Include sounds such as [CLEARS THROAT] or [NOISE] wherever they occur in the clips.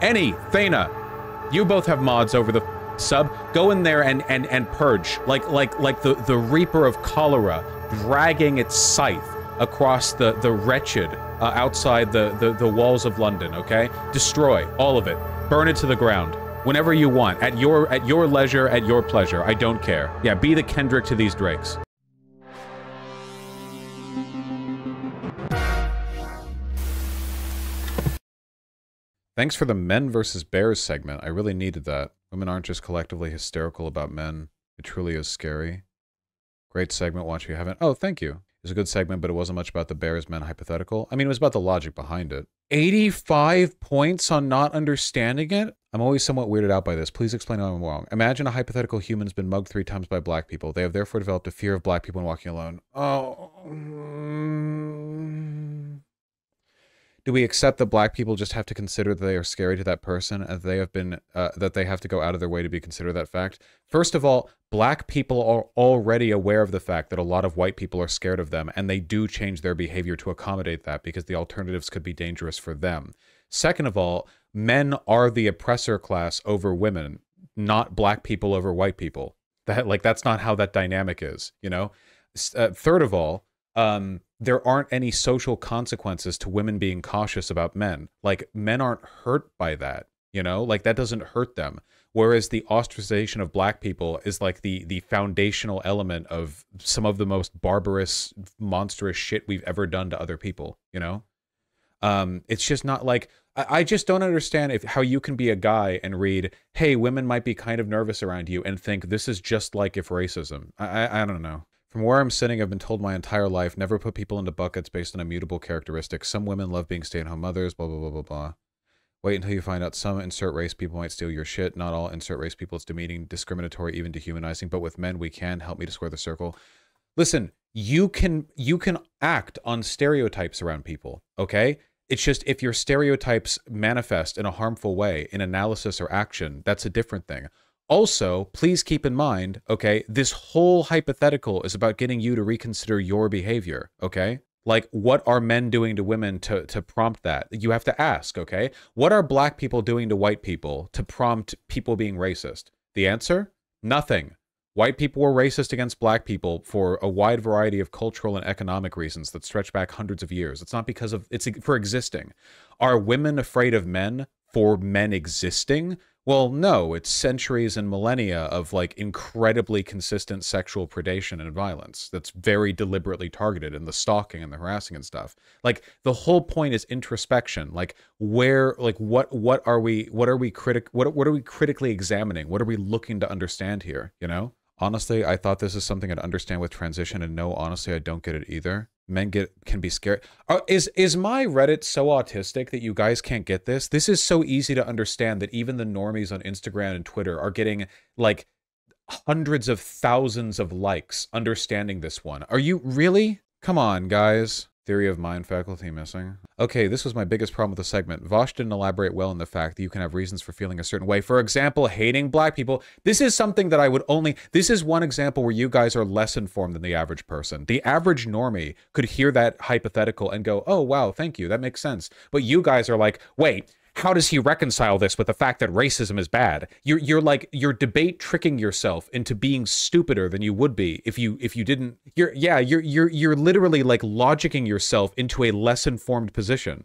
Any, Thana, you both have mods over the sub. Go in there and and and purge, like like like the the Reaper of cholera, dragging its scythe across the the wretched uh, outside the, the the walls of London. Okay, destroy all of it, burn it to the ground whenever you want, at your at your leisure, at your pleasure. I don't care. Yeah, be the Kendrick to these Drakes. Thanks for the men versus bears segment. I really needed that. Women aren't just collectively hysterical about men. It truly is scary. Great segment. Watch if you haven't. Oh, thank you. It's a good segment, but it wasn't much about the bears men hypothetical. I mean, it was about the logic behind it. 85 points on not understanding it? I'm always somewhat weirded out by this. Please explain why I'm wrong. Imagine a hypothetical human has been mugged three times by black people. They have therefore developed a fear of black people and walking alone. Oh do we accept that black people just have to consider that they are scary to that person and they have been uh, that they have to go out of their way to be considered that fact first of all black people are already aware of the fact that a lot of white people are scared of them and they do change their behavior to accommodate that because the alternatives could be dangerous for them second of all men are the oppressor class over women not black people over white people that like that's not how that dynamic is you know uh, third of all um, there aren't any social consequences to women being cautious about men. Like men aren't hurt by that, you know? Like that doesn't hurt them. Whereas the ostracization of black people is like the the foundational element of some of the most barbarous, monstrous shit we've ever done to other people, you know? Um, it's just not like I, I just don't understand if how you can be a guy and read, hey, women might be kind of nervous around you and think this is just like if racism. I I, I don't know. From where I'm sitting, I've been told my entire life never put people into buckets based on immutable characteristics. Some women love being stay at home mothers, blah, blah, blah, blah, blah. Wait until you find out some insert race people might steal your shit. Not all insert race people. It's demeaning, discriminatory, even dehumanizing. But with men, we can. Help me to square the circle. Listen, you can you can act on stereotypes around people, okay? It's just if your stereotypes manifest in a harmful way in analysis or action, that's a different thing. Also, please keep in mind, okay, this whole hypothetical is about getting you to reconsider your behavior, okay? Like, what are men doing to women to, to prompt that? You have to ask, okay? What are black people doing to white people to prompt people being racist? The answer? Nothing. White people were racist against black people for a wide variety of cultural and economic reasons that stretch back hundreds of years. It's not because of, it's for existing. Are women afraid of men for men existing? Well, no, it's centuries and millennia of like incredibly consistent sexual predation and violence that's very deliberately targeted and the stalking and the harassing and stuff. Like the whole point is introspection. Like where like what what are we what are we critic what what are we critically examining? What are we looking to understand here, you know? Honestly, I thought this is something I'd understand with transition, and no, honestly, I don't get it either. Men get can be scared. Uh, is is my Reddit so autistic that you guys can't get this? This is so easy to understand that even the normies on Instagram and Twitter are getting like hundreds of thousands of likes understanding this one. Are you really? Come on, guys. Theory of mind faculty missing. Okay, this was my biggest problem with the segment. Vosh didn't elaborate well on the fact that you can have reasons for feeling a certain way. For example, hating black people. This is something that I would only, this is one example where you guys are less informed than the average person. The average normie could hear that hypothetical and go, oh, wow, thank you. That makes sense. But you guys are like, wait, how does he reconcile this with the fact that racism is bad? You're you're like you're debate tricking yourself into being stupider than you would be if you if you didn't. You're yeah you're you're you're literally like logicking yourself into a less informed position,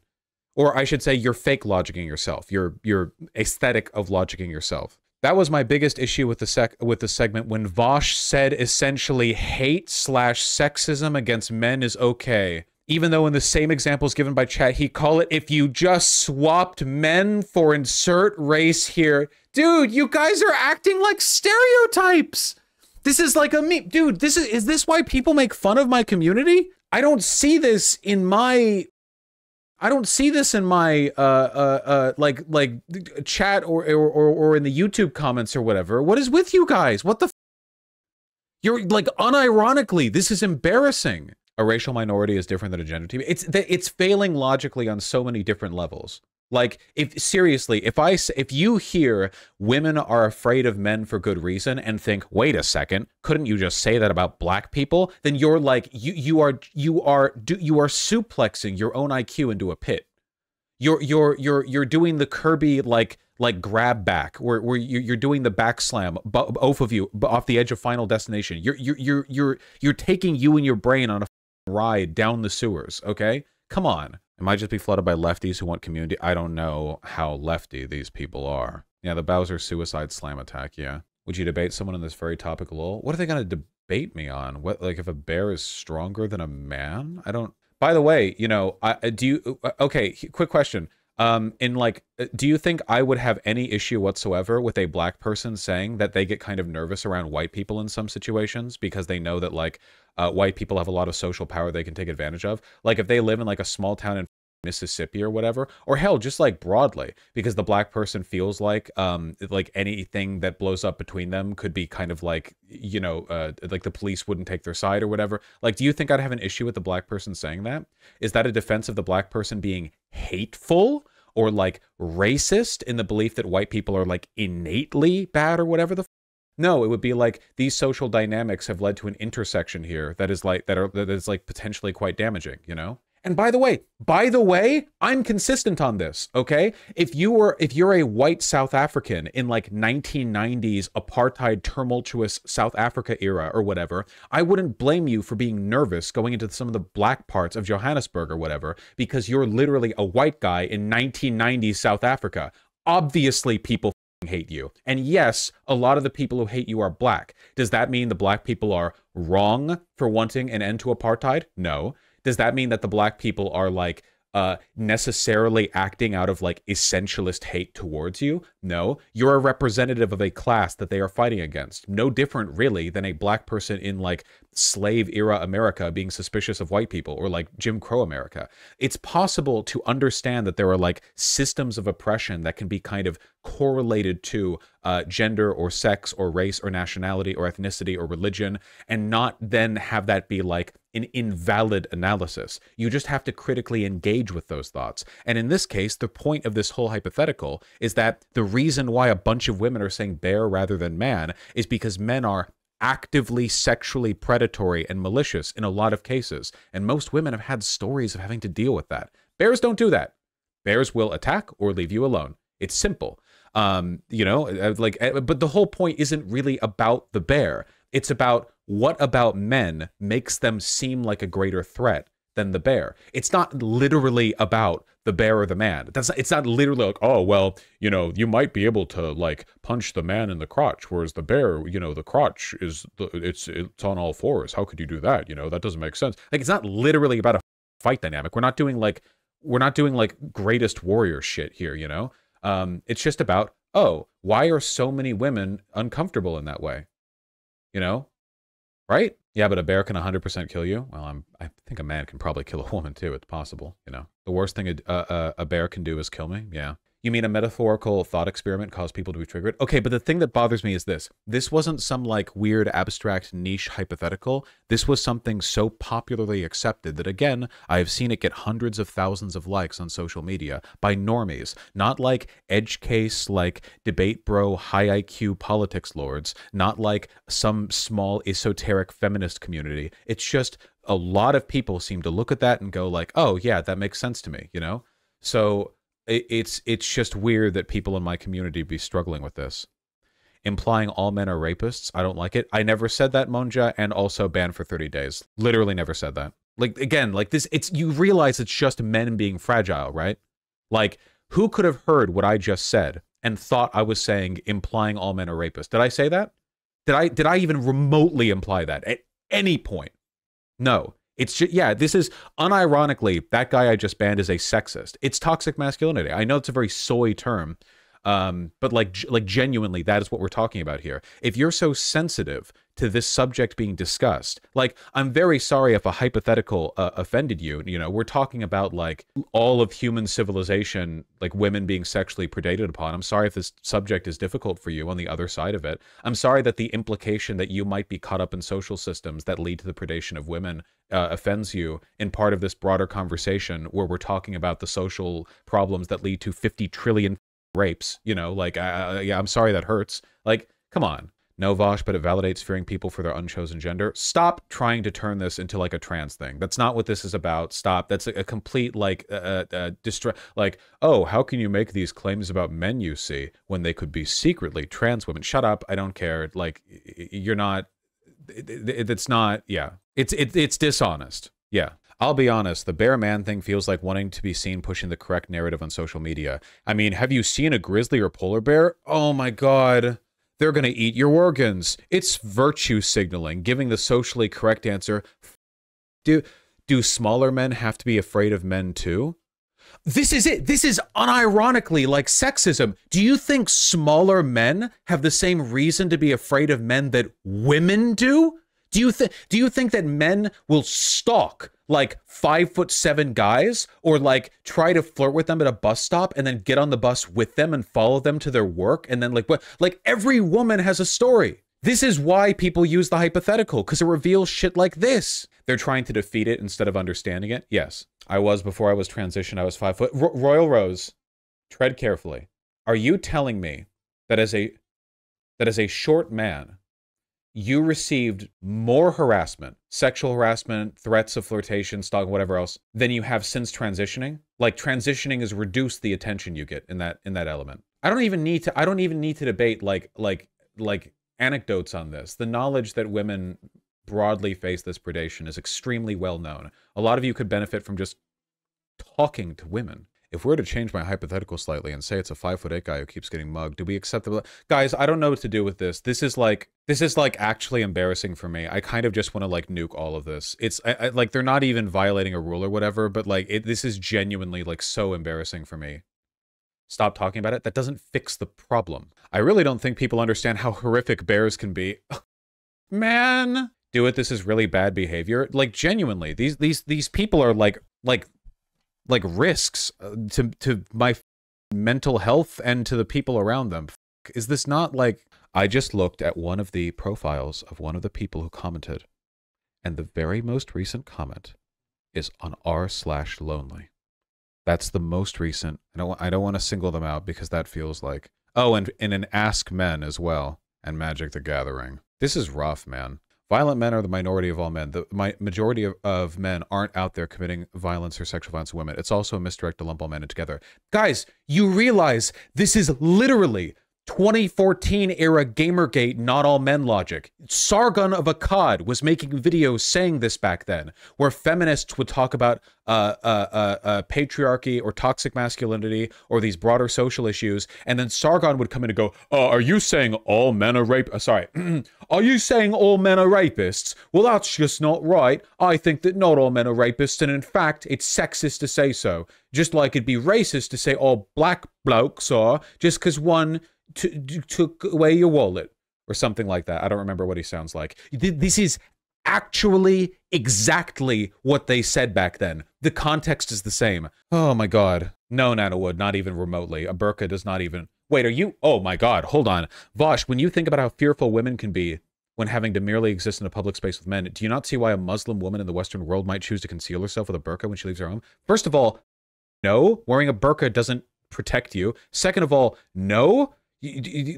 or I should say you're fake logicking yourself. Your your aesthetic of logicking yourself. That was my biggest issue with the sec with the segment when Vosh said essentially hate slash sexism against men is okay even though in the same examples given by Chad, he call it if you just swapped men for insert race here. Dude, you guys are acting like stereotypes. This is like a me, Dude, this is is this why people make fun of my community? I don't see this in my I don't see this in my uh, uh, uh, like like chat or, or or in the YouTube comments or whatever. What is with you guys? What the? You're like unironically, this is embarrassing a racial minority is different than a gender TV. It's it's failing logically on so many different levels. Like if seriously, if I if you hear women are afraid of men for good reason and think, "Wait a second, couldn't you just say that about black people?" then you're like you you are you are do, you are suplexing your own IQ into a pit. You're you're you're you're doing the Kirby like like grab back where where you're doing the back slam both of you off the edge of final destination. You're you're you're you're you're taking you and your brain on a ride down the sewers, okay? Come on. It might just be flooded by lefties who want community. I don't know how lefty these people are. Yeah, the Bowser suicide slam attack, yeah. Would you debate someone on this very topic, lol? What are they going to debate me on? What, like, if a bear is stronger than a man? I don't... By the way, you know, I, uh, do you... Uh, uh, okay, quick question. Um, in like, do you think I would have any issue whatsoever with a black person saying that they get kind of nervous around white people in some situations because they know that like uh, white people have a lot of social power they can take advantage of. Like if they live in like a small town in Mississippi or whatever, or hell, just like broadly, because the black person feels like um like anything that blows up between them could be kind of like you know uh, like the police wouldn't take their side or whatever. Like, do you think I'd have an issue with the black person saying that? Is that a defense of the black person being hateful? Or like racist in the belief that white people are like innately bad or whatever the no, it would be like these social dynamics have led to an intersection here that is like that are that is like potentially quite damaging, you know? And by the way, by the way, I'm consistent on this, okay? If you were if you're a white South African in like 1990s apartheid tumultuous South Africa era or whatever, I wouldn't blame you for being nervous going into some of the black parts of Johannesburg or whatever because you're literally a white guy in 1990s South Africa. Obviously people hate you. And yes, a lot of the people who hate you are black. Does that mean the black people are wrong for wanting an end to apartheid? No. Does that mean that the black people are like uh, necessarily acting out of like essentialist hate towards you. No, you're a representative of a class that they are fighting against. No different, really, than a black person in like slave era America being suspicious of white people or like Jim Crow America. It's possible to understand that there are like systems of oppression that can be kind of correlated to uh, gender or sex or race or nationality or ethnicity or religion and not then have that be like an invalid analysis. You just have to critically engage with those thoughts. And in this case, the point of this whole hypothetical is that the reason why a bunch of women are saying bear rather than man is because men are actively sexually predatory and malicious in a lot of cases. And most women have had stories of having to deal with that. Bears don't do that. Bears will attack or leave you alone. It's simple. Um, you know, uh, uh, like, uh, but the whole point isn't really about the bear. It's about what about men makes them seem like a greater threat than the bear. It's not literally about the bear or the man. That's not, it's not literally like, oh well, you know, you might be able to like punch the man in the crotch, whereas the bear, you know, the crotch is the, it's it's on all fours. How could you do that? You know, that doesn't make sense. Like it's not literally about a fight dynamic. We're not doing like we're not doing like greatest warrior shit here. You know, um, it's just about oh, why are so many women uncomfortable in that way? You know, Right? Yeah, but a bear can 100% kill you. Well, I'm, I think a man can probably kill a woman too. It's possible, you know. The worst thing a, a, a bear can do is kill me. Yeah. You mean a metaphorical thought experiment caused people to be triggered? Okay, but the thing that bothers me is this. This wasn't some like weird abstract niche hypothetical. This was something so popularly accepted that again, I have seen it get hundreds of thousands of likes on social media by normies, not like edge case like debate bro high IQ politics lords, not like some small esoteric feminist community. It's just a lot of people seem to look at that and go like, "Oh, yeah, that makes sense to me," you know? So it's it's just weird that people in my community be struggling with this. Implying all men are rapists, I don't like it. I never said that, Monja, and also banned for 30 days. Literally never said that. Like again, like this it's you realize it's just men being fragile, right? Like who could have heard what I just said and thought I was saying implying all men are rapists? Did I say that? Did I did I even remotely imply that at any point? No. It's just, yeah, this is unironically, that guy I just banned is a sexist. It's toxic masculinity. I know it's a very soy term, um, but like, like genuinely, that is what we're talking about here. If you're so sensitive to this subject being discussed. Like, I'm very sorry if a hypothetical uh, offended you. You know, we're talking about like all of human civilization, like women being sexually predated upon. I'm sorry if this subject is difficult for you on the other side of it. I'm sorry that the implication that you might be caught up in social systems that lead to the predation of women uh, offends you in part of this broader conversation where we're talking about the social problems that lead to 50 trillion rapes. You know, like, uh, yeah, I'm sorry that hurts. Like, come on no, Vosh, but it validates fearing people for their unchosen gender. Stop trying to turn this into like a trans thing. That's not what this is about. Stop. That's a, a complete like uh, uh, uh distra- like oh, how can you make these claims about men you see when they could be secretly trans women? Shut up. I don't care. Like you're not. It, it, it's not. Yeah. It's it, it's dishonest. Yeah. I'll be honest, the bear man thing feels like wanting to be seen pushing the correct narrative on social media. I mean, have you seen a grizzly or polar bear? Oh my god. They're going to eat your organs. It's virtue signaling, giving the socially correct answer. Do, do smaller men have to be afraid of men too? This is it. This is unironically like sexism. Do you think smaller men have the same reason to be afraid of men that women do? Do you think do you think that men will stalk like five foot seven guys or like try to flirt with them at a bus stop and then get on the bus with them and follow them to their work and then like what like every woman has a story this is why people use the hypothetical because it reveals shit like this they're trying to defeat it instead of understanding it yes i was before i was transitioned i was five foot Ro- royal rose tread carefully are you telling me that as a that as a short man you received more harassment, sexual harassment, threats of flirtation, stalking, whatever else, than you have since transitioning. Like transitioning has reduced the attention you get in that in that element. I don't even need to I don't even need to debate like like like anecdotes on this. The knowledge that women broadly face this predation is extremely well known. A lot of you could benefit from just talking to women. If we are to change my hypothetical slightly and say it's a five foot eight guy who keeps getting mugged, do we accept the guys? I don't know what to do with this. This is like this is like actually embarrassing for me. I kind of just want to like nuke all of this. It's I, I, like they're not even violating a rule or whatever, but like it, this is genuinely like so embarrassing for me. Stop talking about it. That doesn't fix the problem. I really don't think people understand how horrific bears can be. [LAUGHS] Man, do it. This is really bad behavior. Like genuinely, these these these people are like like like risks uh, to to my mental health and to the people around them. Is this not like I just looked at one of the profiles of one of the people who commented, and the very most recent comment is on r slash lonely. That's the most recent. I don't I don't want to single them out because that feels like oh, and, in an Ask Men as well, and Magic the Gathering. This is rough, man. Violent men are the minority of all men. The my, majority of, of men aren't out there committing violence or sexual violence to women. It's also a misdirect to lump all men in together. Guys, you realize this is literally 2014 era Gamergate not all men logic. Sargon of Akkad was making videos saying this back then, where feminists would talk about uh, uh, uh, uh patriarchy or toxic masculinity or these broader social issues, and then Sargon would come in and go, uh, "Are you saying all men are rapists? Uh, sorry, [CLEARS THROAT] are you saying all men are rapists? Well, that's just not right. I think that not all men are rapists, and in fact, it's sexist to say so. Just like it'd be racist to say all black blokes are, just because one." took away your wallet or something like that. I don't remember what he sounds like. This is actually exactly what they said back then. The context is the same. Oh my god. No, Nana Wood, not even remotely. A burqa does not even. Wait, are you? Oh my god, hold on. Vosh, when you think about how fearful women can be when having to merely exist in a public space with men, do you not see why a Muslim woman in the Western world might choose to conceal herself with a burqa when she leaves her home? First of all, no, wearing a burqa doesn't protect you. Second of all, no,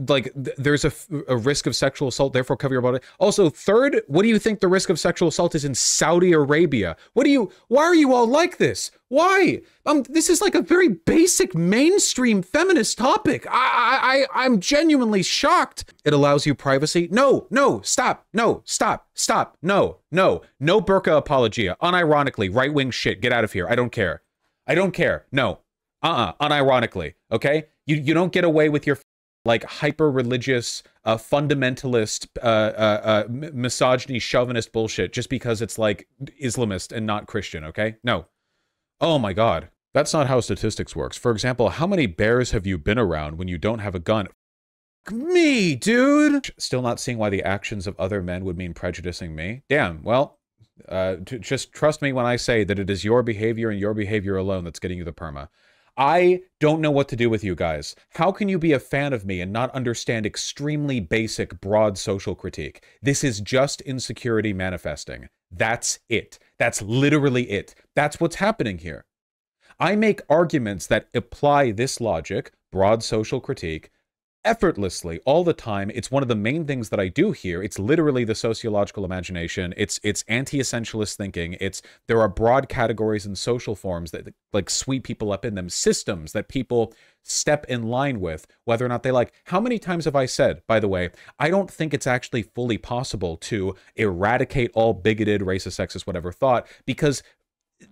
like there's a, a risk of sexual assault therefore cover your body also third what do you think the risk of sexual assault is in saudi arabia what do you why are you all like this why um this is like a very basic mainstream feminist topic i i, I i'm genuinely shocked it allows you privacy no no stop no stop stop no no no burqa apologia unironically right-wing shit get out of here i don't care i don't care no uh-uh unironically okay you, you don't get away with your like hyper religious, uh, fundamentalist, uh, uh, uh misogyny, chauvinist bullshit just because it's like Islamist and not Christian, okay? No. Oh my God. That's not how statistics works. For example, how many bears have you been around when you don't have a gun? me, dude. Still not seeing why the actions of other men would mean prejudicing me. Damn, well, uh, just trust me when I say that it is your behavior and your behavior alone that's getting you the perma. I don't know what to do with you guys. How can you be a fan of me and not understand extremely basic, broad social critique? This is just insecurity manifesting. That's it. That's literally it. That's what's happening here. I make arguments that apply this logic, broad social critique, effortlessly all the time. It's one of the main things that I do here. It's literally the sociological imagination. It's it's anti-essentialist thinking. It's there are broad categories and social forms that like sweep people up in them, systems that people step in line with, whether or not they like. How many times have I said, by the way, I don't think it's actually fully possible to eradicate all bigoted, racist, sexist, whatever thought, because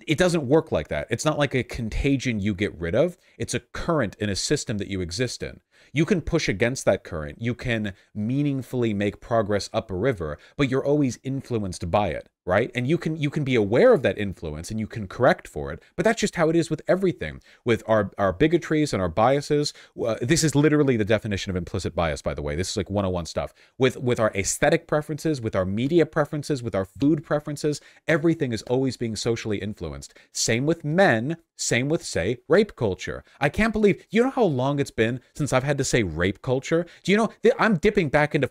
it doesn't work like that. It's not like a contagion you get rid of. It's a current in a system that you exist in. You can push against that current, you can meaningfully make progress up a river, but you're always influenced by it right and you can you can be aware of that influence and you can correct for it but that's just how it is with everything with our our bigotries and our biases uh, this is literally the definition of implicit bias by the way this is like 101 stuff with with our aesthetic preferences with our media preferences with our food preferences everything is always being socially influenced same with men same with say rape culture i can't believe you know how long it's been since i've had to say rape culture do you know i'm dipping back into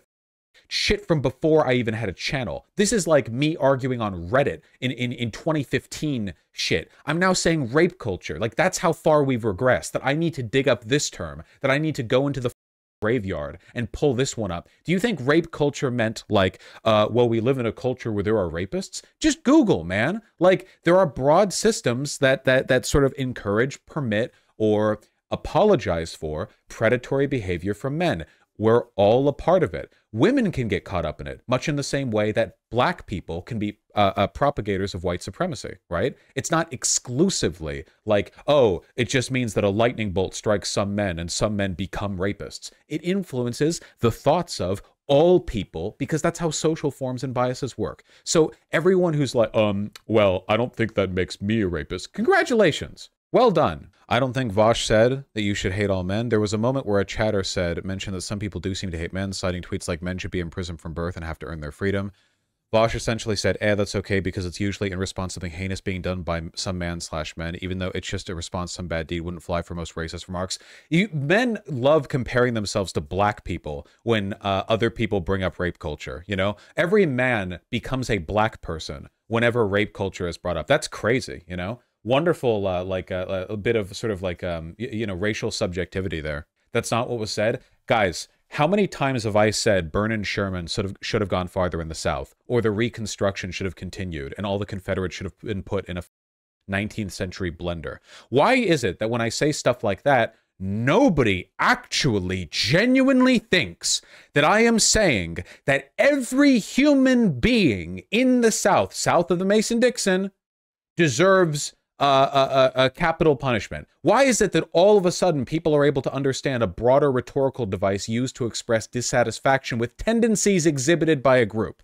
shit from before I even had a channel. This is like me arguing on Reddit in, in, in 2015 shit. I'm now saying rape culture. Like that's how far we've regressed, that I need to dig up this term, that I need to go into the graveyard and pull this one up. Do you think rape culture meant like, uh, well, we live in a culture where there are rapists? Just Google, man. Like there are broad systems that that that sort of encourage, permit, or apologize for predatory behavior from men. We're all a part of it. Women can get caught up in it, much in the same way that black people can be uh, uh, propagators of white supremacy, right? It's not exclusively like, oh, it just means that a lightning bolt strikes some men and some men become rapists. It influences the thoughts of all people because that's how social forms and biases work. So everyone who's like, um, well, I don't think that makes me a rapist. Congratulations. Well done. I don't think Vosh said that you should hate all men. There was a moment where a chatter said, mentioned that some people do seem to hate men, citing tweets like men should be imprisoned from birth and have to earn their freedom. Vosh essentially said, eh, that's okay because it's usually in response to something heinous being done by some man slash men, even though it's just a response some bad deed wouldn't fly for most racist remarks. You, men love comparing themselves to black people when uh, other people bring up rape culture, you know? Every man becomes a black person whenever rape culture is brought up. That's crazy, you know? wonderful uh, like a, uh, uh, a, bit of sort of like um, y- you know racial subjectivity there. That's not what was said, guys. How many times have I said Vernon Sherman sort of should have gone farther in the South, or the Reconstruction should have continued, and all the Confederates should have been put in a 19th century blender? Why is it that when I say stuff like that, nobody actually genuinely thinks that I am saying that every human being in the South, south of the Mason Dixon, deserves a, a, capital punishment? Why is it that all of a sudden people are able to understand a broader rhetorical device used to express dissatisfaction with tendencies exhibited by a group?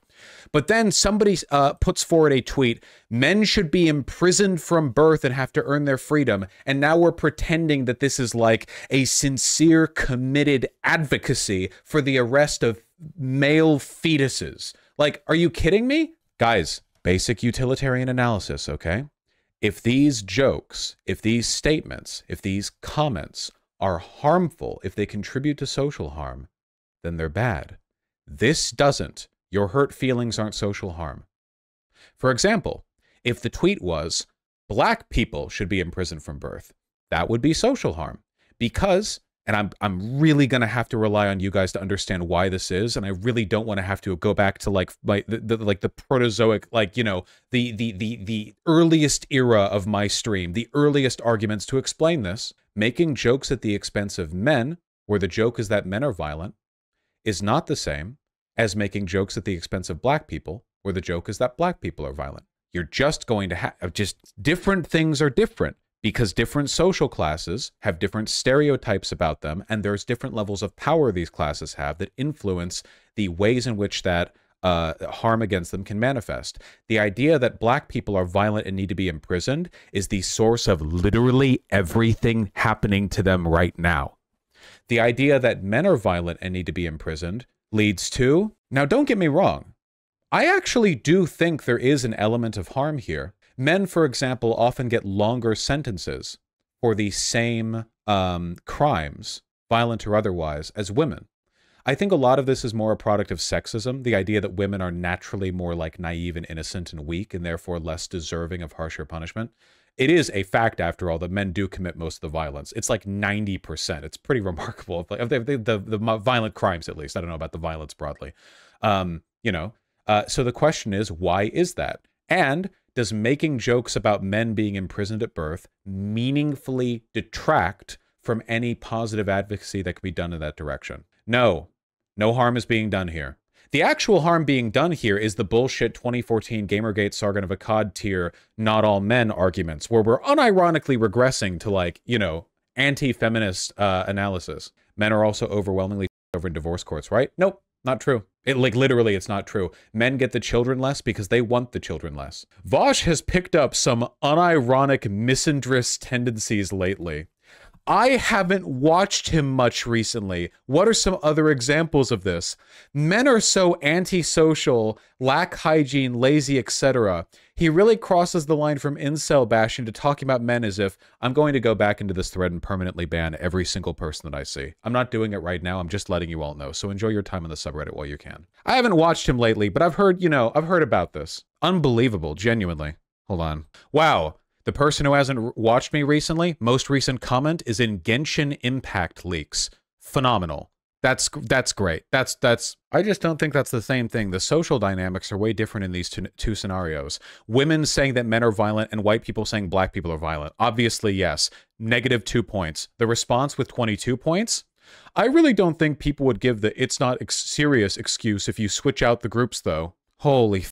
But then somebody uh, puts forward a tweet men should be imprisoned from birth and have to earn their freedom. And now we're pretending that this is like a sincere, committed advocacy for the arrest of male fetuses. Like, are you kidding me? Guys, basic utilitarian analysis, okay? If these jokes, if these statements, if these comments are harmful, if they contribute to social harm, then they're bad. This doesn't. Your hurt feelings aren't social harm. For example, if the tweet was, Black people should be imprisoned from birth, that would be social harm because and I'm I'm really gonna have to rely on you guys to understand why this is, and I really don't want to have to go back to like my the, the, like the protozoic like you know the the the the earliest era of my stream, the earliest arguments to explain this. Making jokes at the expense of men, where the joke is that men are violent, is not the same as making jokes at the expense of black people, where the joke is that black people are violent. You're just going to have just different things are different because different social classes have different stereotypes about them, and there's different levels of power these classes have that influence the ways in which that uh, harm against them can manifest. The idea that black people are violent and need to be imprisoned is the source of literally everything happening to them right now. The idea that men are violent and need to be imprisoned leads to. Now, don't get me wrong. I actually do think there is an element of harm here Men, for example, often get longer sentences for the same um, crimes, violent or otherwise, as women. I think a lot of this is more a product of sexism, the idea that women are naturally more like naive and innocent and weak and therefore less deserving of harsher punishment. It is a fact, after all, that men do commit most of the violence. It's like 90%. It's pretty [LAUGHS] remarkable. Like the, the, the, violent crimes, at least. I don't know about the violence broadly. Um, you know, uh, so the question is, why is that? And does making jokes about men being imprisoned at birth meaningfully detract from any positive advocacy that could be done in that direction? No, no harm is being done here. The actual harm being done here is the bullshit 2014 Gamergate Sargon of Akkad tier not all men arguments, where we're unironically regressing to like, you know, anti feminist uh, analysis. Men are also overwhelmingly over in divorce courts, right? Nope. Not true. It, like literally, it's not true. Men get the children less because they want the children less. Vosh has picked up some unironic misandrist tendencies lately. I haven't watched him much recently. What are some other examples of this? Men are so antisocial, lack hygiene, lazy, etc. He really crosses the line from incel bashing to talking about men as if I'm going to go back into this thread and permanently ban every single person that I see. I'm not doing it right now. I'm just letting you all know. So enjoy your time on the subreddit while you can. I haven't watched him lately, but I've heard, you know, I've heard about this. Unbelievable, genuinely. Hold on. Wow. The person who hasn't watched me recently, most recent comment is in Genshin Impact leaks. Phenomenal. That's that's great. That's that's I just don't think that's the same thing. The social dynamics are way different in these two, two scenarios. Women saying that men are violent and white people saying black people are violent. Obviously, yes. Negative 2 points. The response with 22 points, I really don't think people would give the it's not ex serious excuse if you switch out the groups, though. Holy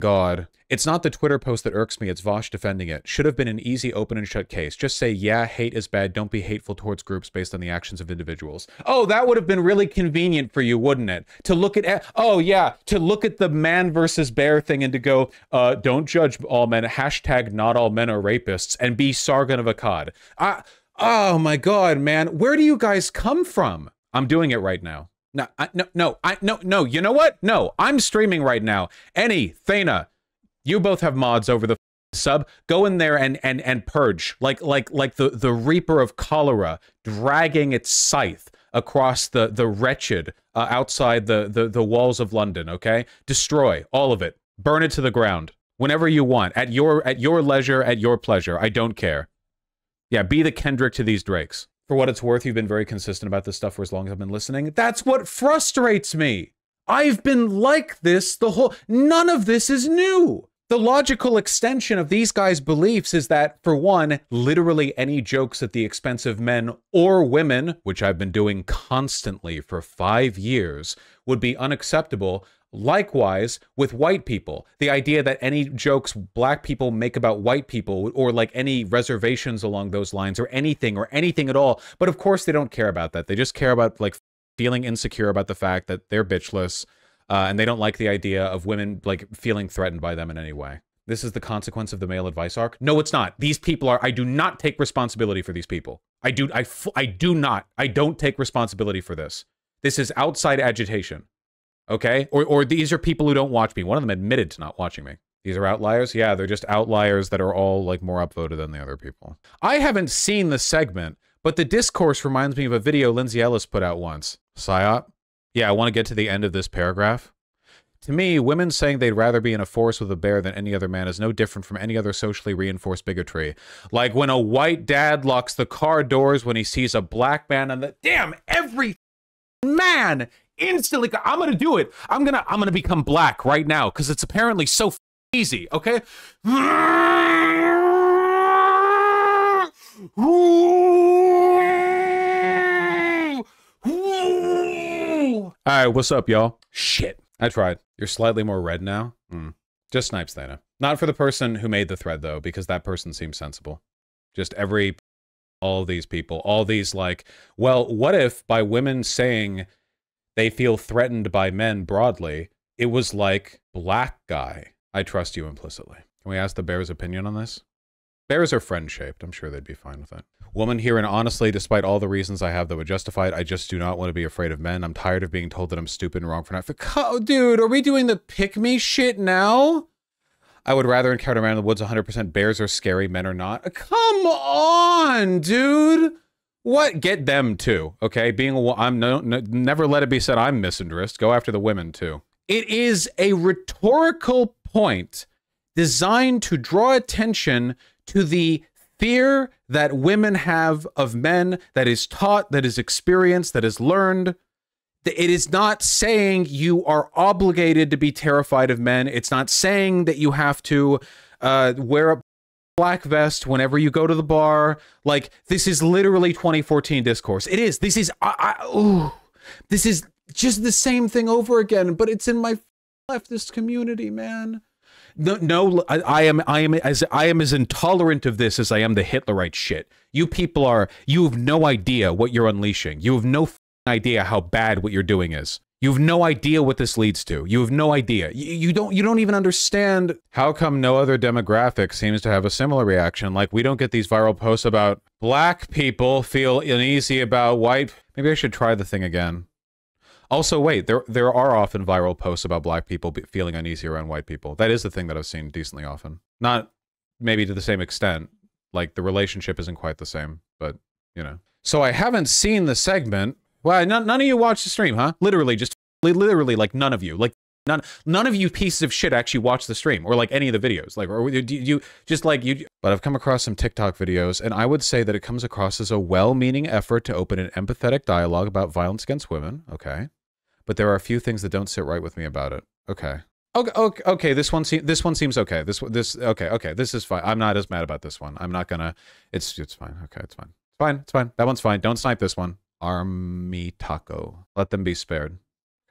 God. It's not the Twitter post that irks me, it's Vosh defending it. Should have been an easy open and shut case. Just say, yeah, hate is bad. Don't be hateful towards groups based on the actions of individuals. Oh, that would have been really convenient for you, wouldn't it? To look at, oh, yeah, to look at the man versus bear thing and to go, uh, don't judge all men, hashtag not all men are rapists, and be Sargon of Akkad. I, oh my God, man, where do you guys come from? I'm doing it right now. No, I, no, no, I, no, no. You know what? No, I'm streaming right now. Any, Thana, you both have mods over the sub. Go in there and and and purge like like like the the Reaper of cholera dragging its scythe across the the wretched uh, outside the, the the walls of London. Okay, destroy all of it. Burn it to the ground whenever you want at your at your leisure at your pleasure. I don't care. Yeah, be the Kendrick to these Drakes for what it's worth, you've been very consistent about this stuff for as long as I've been listening. That's what frustrates me. I've been like this the whole none of this is new. The logical extension of these guys' beliefs is that, for one, literally any jokes at the expense of men or women, which I've been doing constantly for five years, would be unacceptable. Likewise, with white people, the idea that any jokes black people make about white people or like any reservations along those lines or anything or anything at all. But of course, they don't care about that. They just care about like feeling insecure about the fact that they're bitchless uh, and they don't like the idea of women like feeling threatened by them in any way. This is the consequence of the male advice arc. No, it's not. These people are, I do not take responsibility for these people. I do, I, I do not, I don't take responsibility for this. This is outside agitation. Okay? Or or these are people who don't watch me. One of them admitted to not watching me. These are outliers? Yeah, they're just outliers that are all like more upvoted than the other people. I haven't seen the segment, but the discourse reminds me of a video Lindsay Ellis put out once. PSYOP? Yeah, I want to get to the end of this paragraph. To me, women saying they'd rather be in a forest with a bear than any other man is no different from any other socially reinforced bigotry. Like when a white dad locks the car doors when he sees a black man and the damn every man instantly I'm gonna do it. I'm gonna I'm gonna become black right now because it's apparently so easy. Okay. All right, what's up, y'all? Shit, I tried. You're slightly more red now. Mm. Just snipes, Thana. Not for the person who made the thread though, because that person seems sensible. Just every, all these people, all these like, well, what if by women saying they feel threatened by men broadly. It was like, black guy, I trust you implicitly. Can we ask the bear's opinion on this? Bears are friend shaped. I'm sure they'd be fine with it. Woman here, and honestly, despite all the reasons I have that would justify it, I just do not want to be afraid of men. I'm tired of being told that I'm stupid and wrong for not. Oh, dude, are we doing the pick me shit now? I would rather encounter a man in the woods 100%. Bears are scary, men are not. Come on, dude. What? Get them too. Okay, being a I'm no, no never let it be said I'm misandrist. Go after the women too. It is a rhetorical point designed to draw attention to the fear that women have of men that is taught, that is experienced, that is learned. It is not saying you are obligated to be terrified of men. It's not saying that you have to uh, wear a black vest whenever you go to the bar. Like this is literally 2014 discourse. It is. This is. I, I, ooh, this is just the same thing over again. But it's in my leftist community, man. No, no, I, I am, I am as I am as intolerant of this as I am the Hitlerite shit. You people are. You have no idea what you're unleashing. You have no idea how bad what you're doing is. You have no idea what this leads to. You have no idea. You, you, don't you don't even understand how come no other demographic seems to have a similar reaction. Like we don't get these viral posts about black people feel uneasy about white. Maybe I should try the thing again. Also, wait, there there are often viral posts about black people feeling uneasy around white people. That is the thing that I've seen decently often. Not maybe to the same extent. Like the relationship isn't quite the same, but you know. So I haven't seen the segment why? None, none of you watch the stream, huh? Literally, just literally, like none of you. Like none, none of you pieces of shit actually watch the stream or like any of the videos. Like, or do you just like you? But I've come across some TikTok videos, and I would say that it comes across as a well-meaning effort to open an empathetic dialogue about violence against women. Okay, but there are a few things that don't sit right with me about it. Okay. Okay, okay, okay. This one seems this one seems okay. This this okay, okay. This is fine. I'm not as mad about this one. I'm not gonna. It's it's fine. Okay, it's fine. It's fine. It's fine. That one's fine. Don't snipe this one. Army Taco. Let them be spared.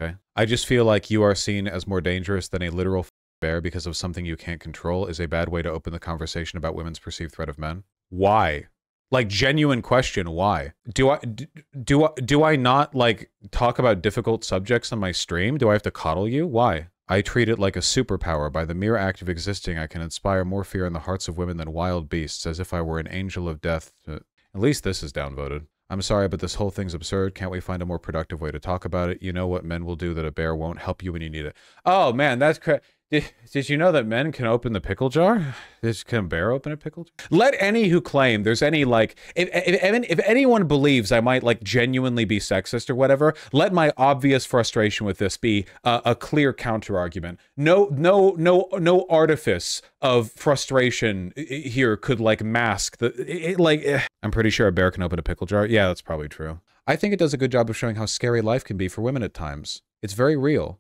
Okay. I just feel like you are seen as more dangerous than a literal bear because of something you can't control is a bad way to open the conversation about women's perceived threat of men. Why? Like genuine question, why? Do I do, do I do I not like talk about difficult subjects on my stream? Do I have to coddle you? Why? I treat it like a superpower. By the mere act of existing, I can inspire more fear in the hearts of women than wild beasts, as if I were an angel of death. At least this is downvoted. I'm sorry, but this whole thing's absurd. Can't we find a more productive way to talk about it? You know what men will do that a bear won't help you when you need it. Oh man, that's crazy. Did, did you know that men can open the pickle jar? This can bear open a pickle jar? Let any who claim there's any like if, if if anyone believes I might like genuinely be sexist or whatever, let my obvious frustration with this be uh, a clear counter argument. No no no no artifice of frustration here could like mask the it, like eh. I'm pretty sure a bear can open a pickle jar. Yeah, that's probably true. I think it does a good job of showing how scary life can be for women at times. It's very real.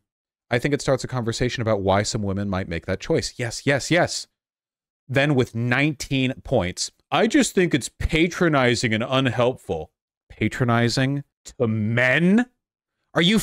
I think it starts a conversation about why some women might make that choice. Yes, yes, yes. Then with 19 points, I just think it's patronizing and unhelpful. Patronizing to men? Are you.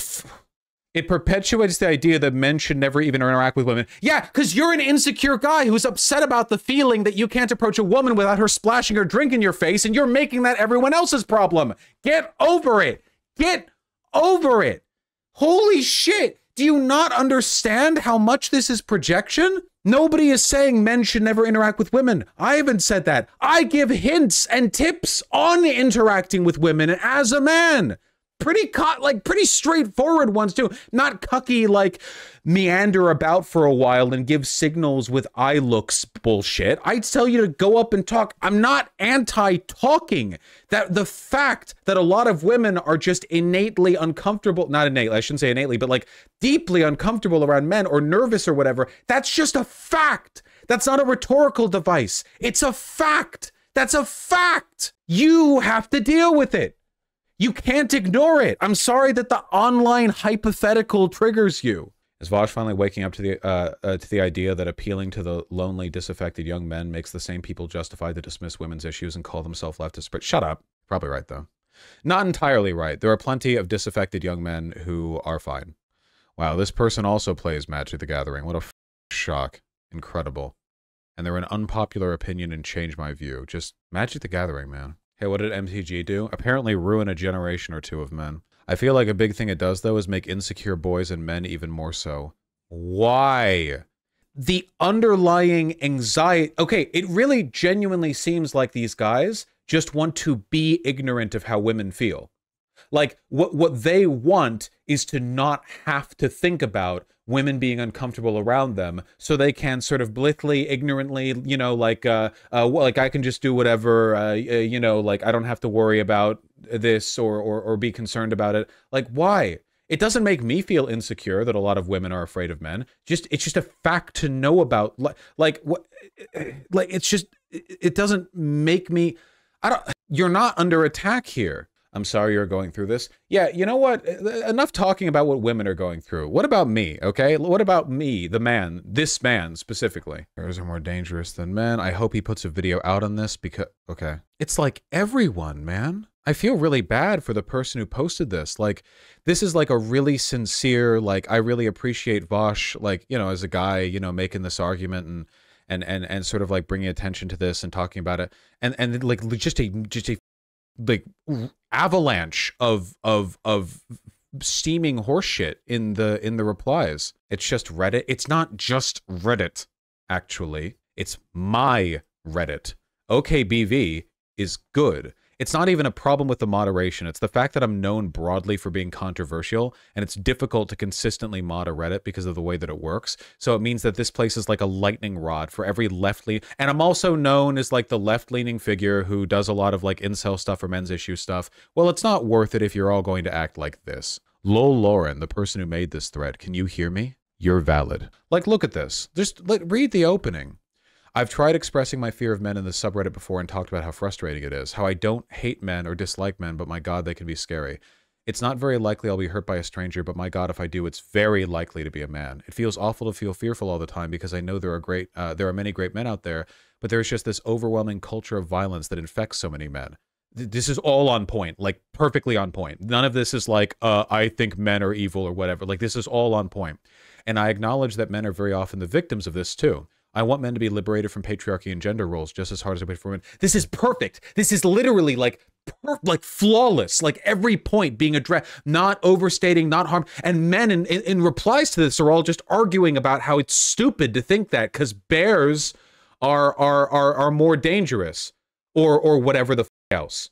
it perpetuates the idea that men should never even interact with women. Yeah, because you're an insecure guy who's upset about the feeling that you can't approach a woman without her splashing her drink in your face, and you're making that everyone else's problem. Get over it. Get over it. Holy shit. Do you not understand how much this is projection? Nobody is saying men should never interact with women. I haven't said that. I give hints and tips on interacting with women as a man pretty caught like pretty straightforward ones too not cucky like meander about for a while and give signals with eye looks bullshit i'd tell you to go up and talk i'm not anti talking that the fact that a lot of women are just innately uncomfortable not innately i shouldn't say innately but like deeply uncomfortable around men or nervous or whatever that's just a fact that's not a rhetorical device it's a fact that's a fact you have to deal with it you can't ignore it. I'm sorry that the online hypothetical triggers you. Is Vaj finally waking up to the uh, uh, to the idea that appealing to the lonely, disaffected young men makes the same people justify to dismiss women's issues and call themselves leftists? But shut up. Probably right though. Not entirely right. There are plenty of disaffected young men who are fine. Wow, this person also plays Magic the Gathering. What a f- shock. Incredible. And they're an unpopular opinion and change my view. Just Magic the Gathering, man. Hey, what did MTG do? Apparently ruin a generation or two of men. I feel like a big thing it does, though, is make insecure boys and men even more so. Why? The underlying anxiety. Okay, it really genuinely seems like these guys just want to be ignorant of how women feel. Like what what they want is to not have to think about women being uncomfortable around them, so they can sort of blithely, ignorantly, you know, like uh, uh like I can just do whatever, uh, uh, you know, like I don't have to worry about this or, or or be concerned about it. Like why? It doesn't make me feel insecure that a lot of women are afraid of men. Just it's just a fact to know about. Like like what? Like it's just it doesn't make me. I don't. You're not under attack here. I'm sorry you're going through this. Yeah, you know what? Uh, enough talking about what women are going through. What about me? Okay. What about me, the man, this man specifically? Girls are more dangerous than men. I hope he puts a video out on this because, okay. It's like everyone, man. I feel really bad for the person who posted this. Like, this is like a really sincere, like, I really appreciate Vosh, like, you know, as a guy, you know, making this argument and, and, and, and sort of like bringing attention to this and talking about it and, and like just a, just a like avalanche of of of steaming horseshit in the in the replies. It's just Reddit. It's not just Reddit, actually. It's my Reddit. OKBV is good it's not even a problem with the moderation. It's the fact that I'm known broadly for being controversial, and it's difficult to consistently mod a Reddit because of the way that it works. So it means that this place is like a lightning rod for every left lean. And I'm also known as like the left leaning figure who does a lot of like incel stuff or men's issue stuff. Well, it's not worth it if you're all going to act like this. Lol Lauren, the person who made this thread, can you hear me? You're valid. Like, look at this. Just like, read the opening. I've tried expressing my fear of men in the subreddit before and talked about how frustrating it is, how I don't hate men or dislike men, but my god, they can be scary. It's not very likely I'll be hurt by a stranger, but my god, if I do, it's very likely to be a man. It feels awful to feel fearful all the time because I know there are great, uh, there are many great men out there, but there's just this overwhelming culture of violence that infects so many men. This is all on point, like perfectly on point. None of this is like, uh, I think men are evil or whatever. Like, this is all on point. And I acknowledge that men are very often the victims of this too I want men to be liberated from patriarchy and gender roles just as hard as I wait for women. This is perfect. This is literally like like flawless, like every point being addressed, not overstating, not harm. And men in, in, in replies to this are all just arguing about how it's stupid to think that because bears are are are are more dangerous or or whatever the else.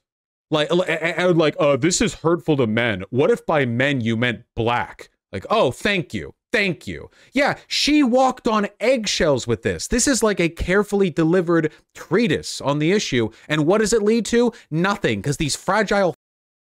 Like like uh, this is hurtful to men. What if by men you meant black? Like oh thank you. Thank you. Yeah, she walked on eggshells with this. This is like a carefully delivered treatise on the issue. And what does it lead to? Nothing, because these fragile,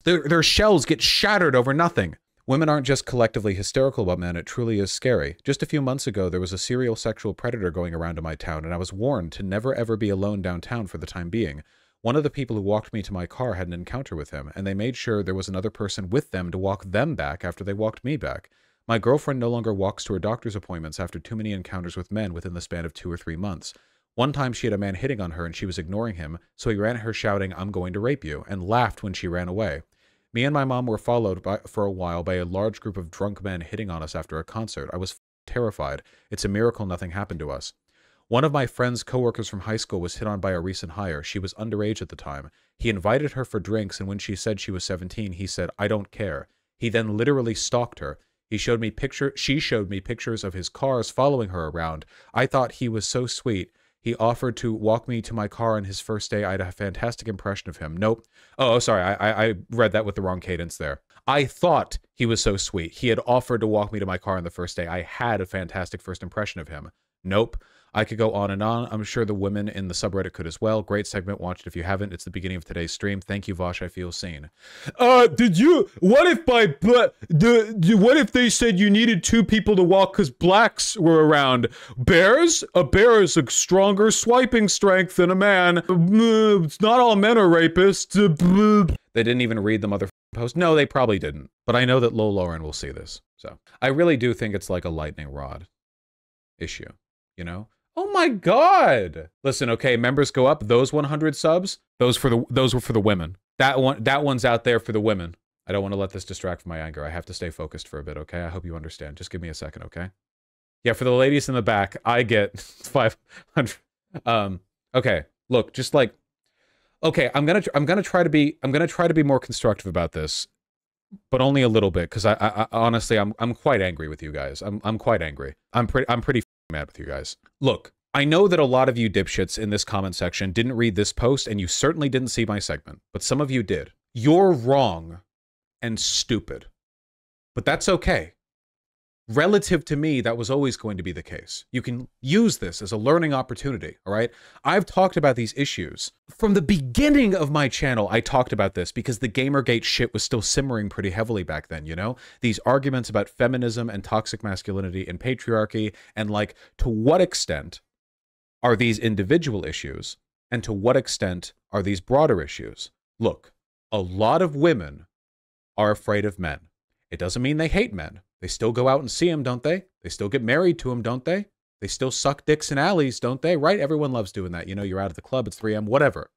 their, their shells get shattered over nothing. Women aren't just collectively hysterical about men, it truly is scary. Just a few months ago, there was a serial sexual predator going around in my town, and I was warned to never ever be alone downtown for the time being. One of the people who walked me to my car had an encounter with him, and they made sure there was another person with them to walk them back after they walked me back. My girlfriend no longer walks to her doctor's appointments after too many encounters with men within the span of two or three months. One time she had a man hitting on her and she was ignoring him, so he ran at her shouting, I'm going to rape you, and laughed when she ran away. Me and my mom were followed by, for a while by a large group of drunk men hitting on us after a concert. I was terrified. It's a miracle nothing happened to us. One of my friend's coworkers from high school was hit on by a recent hire. She was underage at the time. He invited her for drinks, and when she said she was 17, he said, I don't care. He then literally stalked her. He showed me picture she showed me pictures of his cars following her around. I thought he was so sweet. He offered to walk me to my car on his first day. I had a fantastic impression of him. Nope. Oh, sorry. I, I read that with the wrong cadence there. I thought he was so sweet. He had offered to walk me to my car on the first day. I had a fantastic first impression of him. Nope. I could go on and on. I'm sure the women in the subreddit could as well. Great segment. Watch it if you haven't. It's the beginning of today's stream. Thank you, Vosh. I feel seen. Uh, did you? What if by but the, the what if they said you needed two people to walk because blacks were around? Bears? A bear is a stronger swiping strength than a man. Mm, it's not all men are rapists. Uh, they didn't even read the mother post. No, they probably didn't. But I know that Lil Lauren will see this. So I really do think it's like a lightning rod issue, you know? Oh my god. Listen, okay, members go up. Those 100 subs, those for the those were for the women. That one that one's out there for the women. I don't want to let this distract from my anger. I have to stay focused for a bit, okay? I hope you understand. Just give me a second, okay? Yeah, for the ladies in the back, I get [LAUGHS] 500 um okay, look, just like okay, I'm going to I'm going to try to be I'm going to try to be more constructive about this but only a little bit because I, I, I, honestly I'm I'm quite angry with you guys. I'm I'm quite angry. I'm pretty I'm pretty mad with you guys. Look, I know that a lot of you dipshits in this comment section didn't read this post, and you certainly didn't see my segment, but some of you did. You're wrong and stupid. But that's okay relative to me, that was always going to be the case. You can use this as a learning opportunity, all right? I've talked about these issues. From the beginning of my channel, I talked about this because the Gamergate shit was still simmering pretty heavily back then, you know? These arguments about feminism and toxic masculinity and patriarchy, and like, to what extent are these individual issues, and to what extent are these broader issues? Look, a lot of women are afraid of men. It doesn't mean they hate men they still go out and see him, don't they? They still get married to him, don't they? They still suck dicks in alleys, don't they? Right? Everyone loves doing that. You know, you're out of the club, it's 3M, whatever.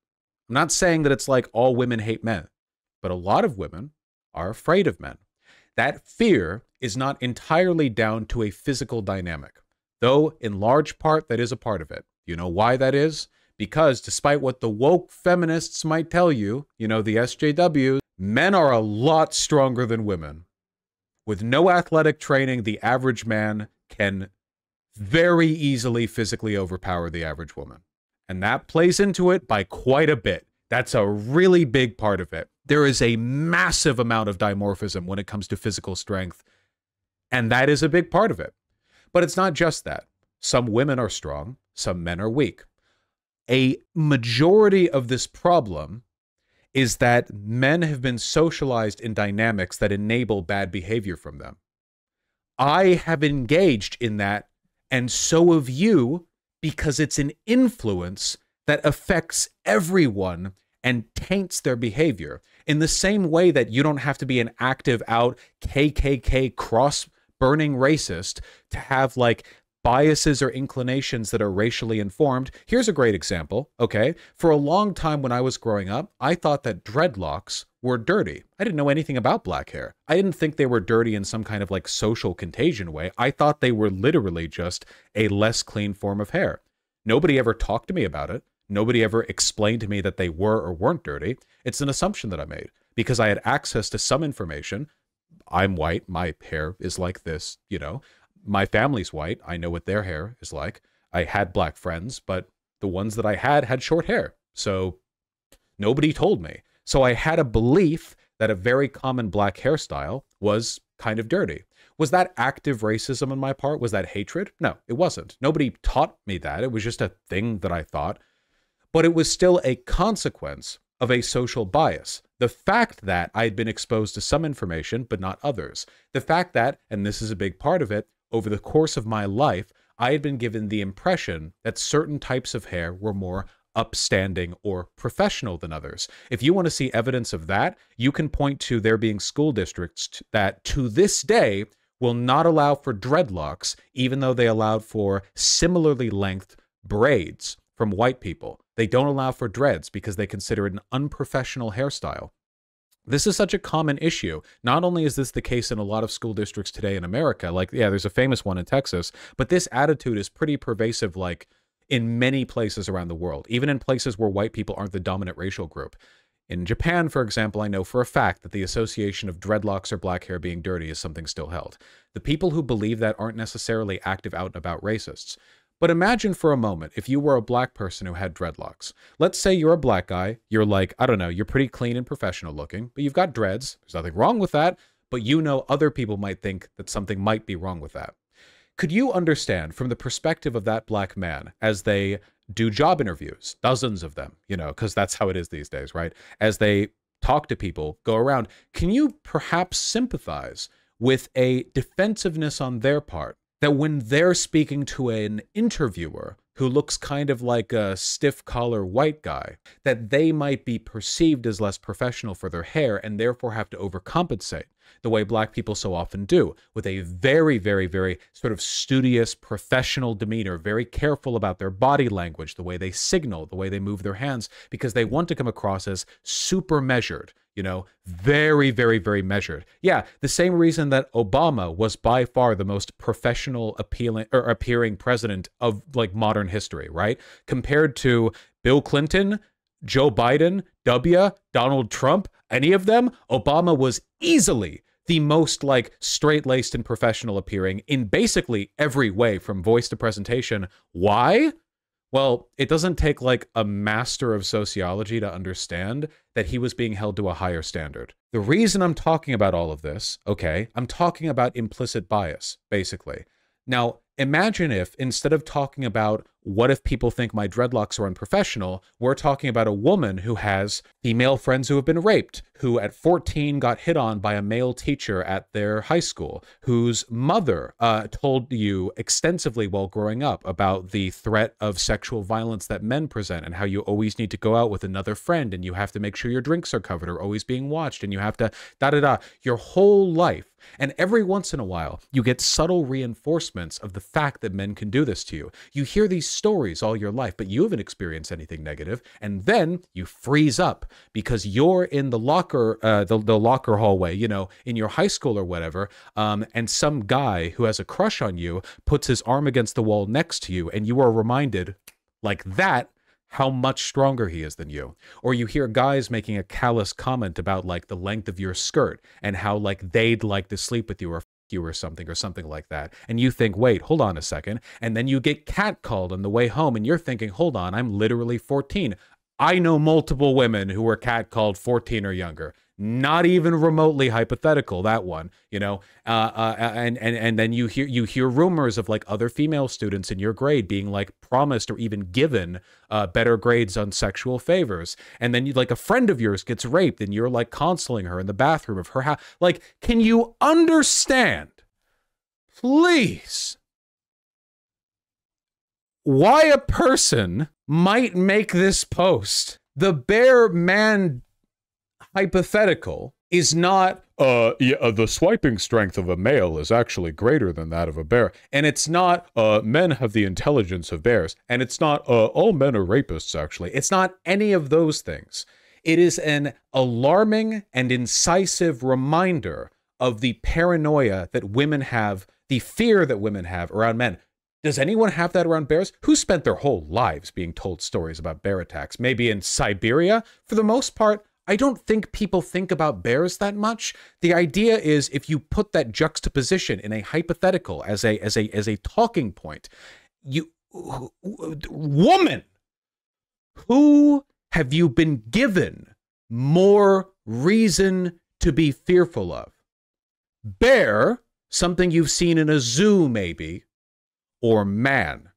I'm not saying that it's like all women hate men, but a lot of women are afraid of men. That fear is not entirely down to a physical dynamic, though in large part that is a part of it. You know why that is? Because despite what the woke feminists might tell you, you know, the SJWs, men are a lot stronger than women. With no athletic training, the average man can very easily physically overpower the average woman. And that plays into it by quite a bit. That's a really big part of it. There is a massive amount of dimorphism when it comes to physical strength, and that is a big part of it. But it's not just that. Some women are strong, some men are weak. A majority of this problem is that men have been socialized in dynamics that enable bad behavior from them. I have engaged in that, and so have you, because it's an influence that affects everyone and taints their behavior. In the same way that you don't have to be an active out KKK cross burning racist to have like biases or inclinations that are racially informed. Here's a great example, okay? For a long time when I was growing up, I thought that dreadlocks were dirty. I didn't know anything about black hair. I didn't think they were dirty in some kind of like social contagion way. I thought they were literally just a less clean form of hair. Nobody ever talked to me about it. Nobody ever explained to me that they were or weren't dirty. It's an assumption that I made because I had access to some information. I'm white, my hair is like this, you know my family's white. I know what their hair is like. I had black friends, but the ones that I had had short hair. So nobody told me. So I had a belief that a very common black hairstyle was kind of dirty. Was that active racism on my part? Was that hatred? No, it wasn't. Nobody taught me that. It was just a thing that I thought. But it was still a consequence of a social bias. The fact that I had been exposed to some information, but not others. The fact that, and this is a big part of it, over the course of my life, I had been given the impression that certain types of hair were more upstanding or professional than others. If you want to see evidence of that, you can point to there being school districts that to this day will not allow for dreadlocks, even though they allowed for similarly length braids from white people. They don't allow for dreads because they consider it an unprofessional hairstyle. This is such a common issue. Not only is this the case in a lot of school districts today in America, like, yeah, there's a famous one in Texas, but this attitude is pretty pervasive, like, in many places around the world, even in places where white people aren't the dominant racial group. In Japan, for example, I know for a fact that the association of dreadlocks or black hair being dirty is something still held. The people who believe that aren't necessarily active out and about racists. But imagine for a moment if you were a black person who had dreadlocks. Let's say you're a black guy, you're like, I don't know, you're pretty clean and professional looking, but you've got dreads. There's nothing wrong with that, but you know other people might think that something might be wrong with that. Could you understand from the perspective of that black man as they do job interviews, dozens of them, you know, because that's how it is these days, right? As they talk to people, go around, can you perhaps sympathize with a defensiveness on their part that when they're speaking to an interviewer who looks kind of like a stiff collar white guy, that they might be perceived as less professional for their hair and therefore have to overcompensate the way black people so often do, with a very, very, very sort of studious, professional demeanor, very careful about their body language, the way they signal, the way they move their hands, because they want to come across as super measured, you know, very, very, very measured. Yeah, the same reason that Obama was by far the most professional appealing or er, appearing president of like modern history, right? Compared to Bill Clinton, Joe Biden, W, Donald Trump, any of them, Obama was easily the most like straight laced and professional appearing in basically every way from voice to presentation. Why? Well, it doesn't take like a master of sociology to understand that he was being held to a higher standard. The reason I'm talking about all of this, okay, I'm talking about implicit bias, basically. Now, imagine if instead of talking about what if people think my dreadlocks are unprofessional? We're talking about a woman who has female friends who have been raped, who at 14 got hit on by a male teacher at their high school, whose mother uh, told you extensively while growing up about the threat of sexual violence that men present and how you always need to go out with another friend and you have to make sure your drinks are covered or always being watched and you have to da da da. Your whole life and every once in a while, you get subtle reinforcements of the fact that men can do this to you. You hear these stories all your life, but you haven't experienced anything negative, and then you freeze up because you're in the locker, uh, the, the locker hallway, you know, in your high school or whatever, um, and some guy who has a crush on you puts his arm against the wall next to you, and you are reminded like that how much stronger he is than you. Or you hear guys making a callous comment about like the length of your skirt and how like they'd like to sleep with you or you or something or something like that. And you think, wait, hold on a second. And then you get catcalled on the way home and you're thinking, hold on, I'm literally 14. I know multiple women who were catcalled 14 or younger. Not even remotely hypothetical that one, you know. Uh, uh, and and and then you hear you hear rumors of like other female students in your grade being like promised or even given uh, better grades on sexual favors, and then you like a friend of yours gets raped, and you're like consoling her in the bathroom of her house. Like, can you understand? Please, why a person might make this post. The bear man hypothetical is not uh, yeah, uh, the swiping strength of a male is actually greater than that of a bear and it's not uh, men have the intelligence of bears and it's not uh, all men are rapists actually it's not any of those things it is an alarming and incisive reminder of the paranoia that women have the fear that women have around men does anyone have that around bears? Who spent their whole lives being told stories about bear attacks? Maybe in Siberia? For the most part, I don't think people think about bears that much. The idea is if you put that juxtaposition in a hypothetical as a as a as a talking point, you woman, who have you been given more reason to be fearful of? Bear, something you've seen in a zoo maybe, or man?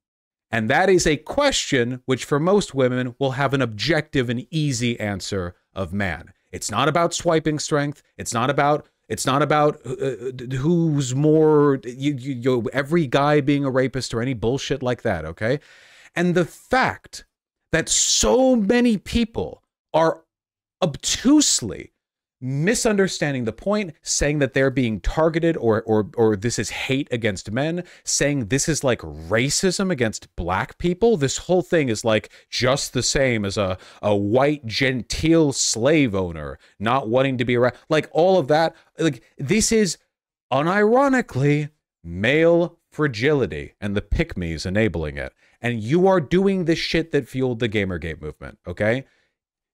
And that is a question which, for most women, will have an objective and easy answer of man. It's not about swiping strength. It's not about it's not about uh, uh who's more you, you, you, every guy being a rapist or any bullshit like that. Okay, and the fact that so many people are obtusely misunderstanding the point, saying that they're being targeted or or or this is hate against men, saying this is like racism against black people. This whole thing is like just the same as a a white genteel slave owner not wanting to be around. Like all of that, like this is unironically male fragility and the pick-me's enabling it. And you are doing the shit that fueled the Gamergate movement, okay?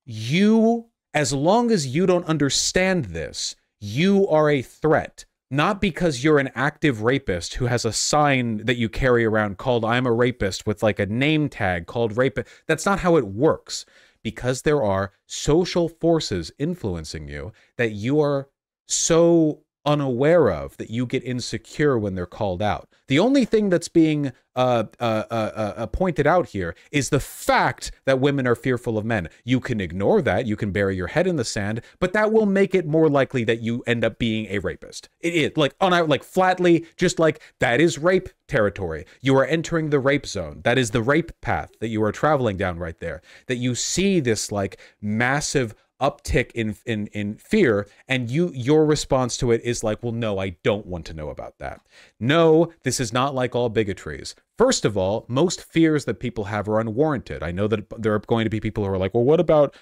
You as long as you don't understand this, you are a threat. Not because you're an active rapist who has a sign that you carry around called I'm a rapist with like a name tag called rapist. That's not how it works. Because there are social forces influencing you that you are so unaware of that you get insecure when they're called out. The only thing that's being uh uh, uh, uh, uh, pointed out here is the fact that women are fearful of men. You can ignore that, you can bury your head in the sand, but that will make it more likely that you end up being a rapist. It is like on like flatly, just like that is rape territory. You are entering the rape zone. That is the rape path that you are traveling down right there. That you see this like massive uptick in in in fear and you your response to it is like well no I don't want to know about that. No, this is not like all bigotries. First of all, most fears that people have are unwarranted. I know that there are going to be people who are like, "Well, what about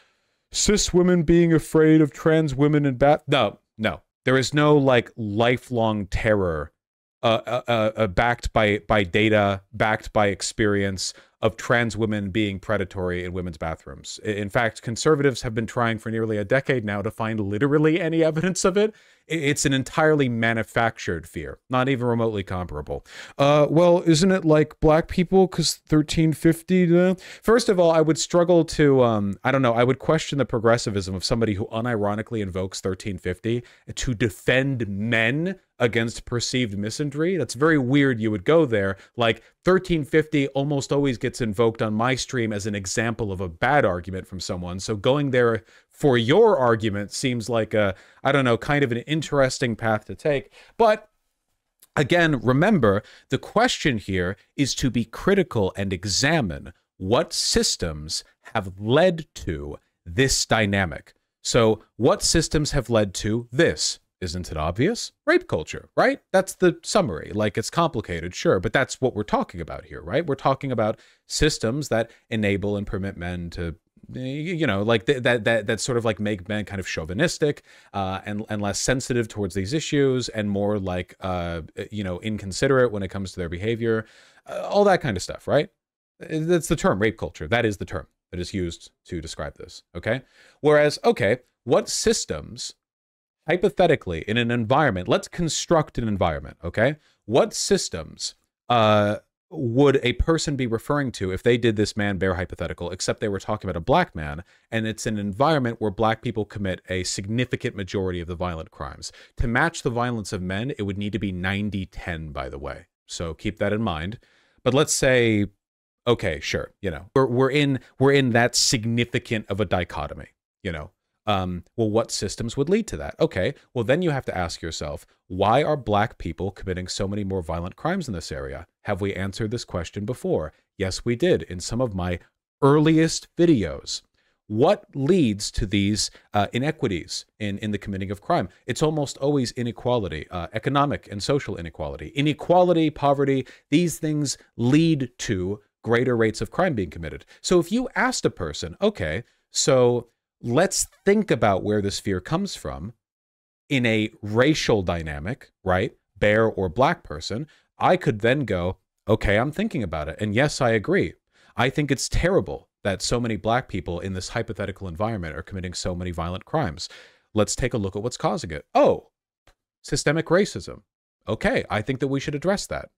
cis women being afraid of trans women and bat?" No, no. There is no like lifelong terror uh, uh, uh, uh backed by by data, backed by experience of trans women being predatory in women's bathrooms. In fact, conservatives have been trying for nearly a decade now to find literally any [LAUGHS] evidence of it. It's an entirely manufactured fear, not even remotely comparable. Uh, well, isn't it like black people? Because 1350. Uh, first of all, I would struggle to, um, I don't know, I would question the progressivism of somebody who unironically invokes 1350 to defend men against perceived misandry. That's very weird you would go there. Like 1350 almost always gets invoked on my stream as an example of a bad argument from someone. So going there for your argument seems like a, I don't know, kind of an interesting path to take. But again, remember the question here is to be critical and examine what systems have led to this dynamic. So, what systems have led to this? isn't it obvious? Rape culture, right? That's the summary. Like it's complicated, sure, but that's what we're talking about here, right? We're talking about systems that enable and permit men to eh, you know like th- that that that sort of like make men kind of chauvinistic uh, and and less sensitive towards these issues and more like uh, eh, you know inconsiderate when it comes to their behavior uh, all that kind of stuff right eh, that's the term rape culture that is the term that is used to describe this okay whereas okay what systems hypothetically in an environment let's construct an environment okay what systems uh, would a person be referring to if they did this man bear hypothetical except they were talking about a black man and it's an environment where black people commit a significant majority of the violent crimes to match the violence of men it would need to be 90 10 by the way so keep that in mind but let's say okay sure you know we're, we're in we're in that significant of a dichotomy you know um, well, what systems would lead to that? Okay, well, then you have to ask yourself, why are black people committing so many more violent crimes in this area? Have we answered this question before? Yes, we did in some of my earliest videos. What leads to these uh, inequities in, in the committing of crime? It's almost always inequality, uh, economic and social inequality. Inequality, poverty, these things lead to greater rates of crime being committed. So if you asked a person, okay, so let's think about where this fear comes from in a racial dynamic, right? Bear or black person, I could then go, okay, I'm thinking about it. And yes, I agree. I think it's terrible that so many black people in this hypothetical environment are committing so many violent crimes. Let's take a look at what's causing it. Oh, systemic racism. Okay, I think that we should address that.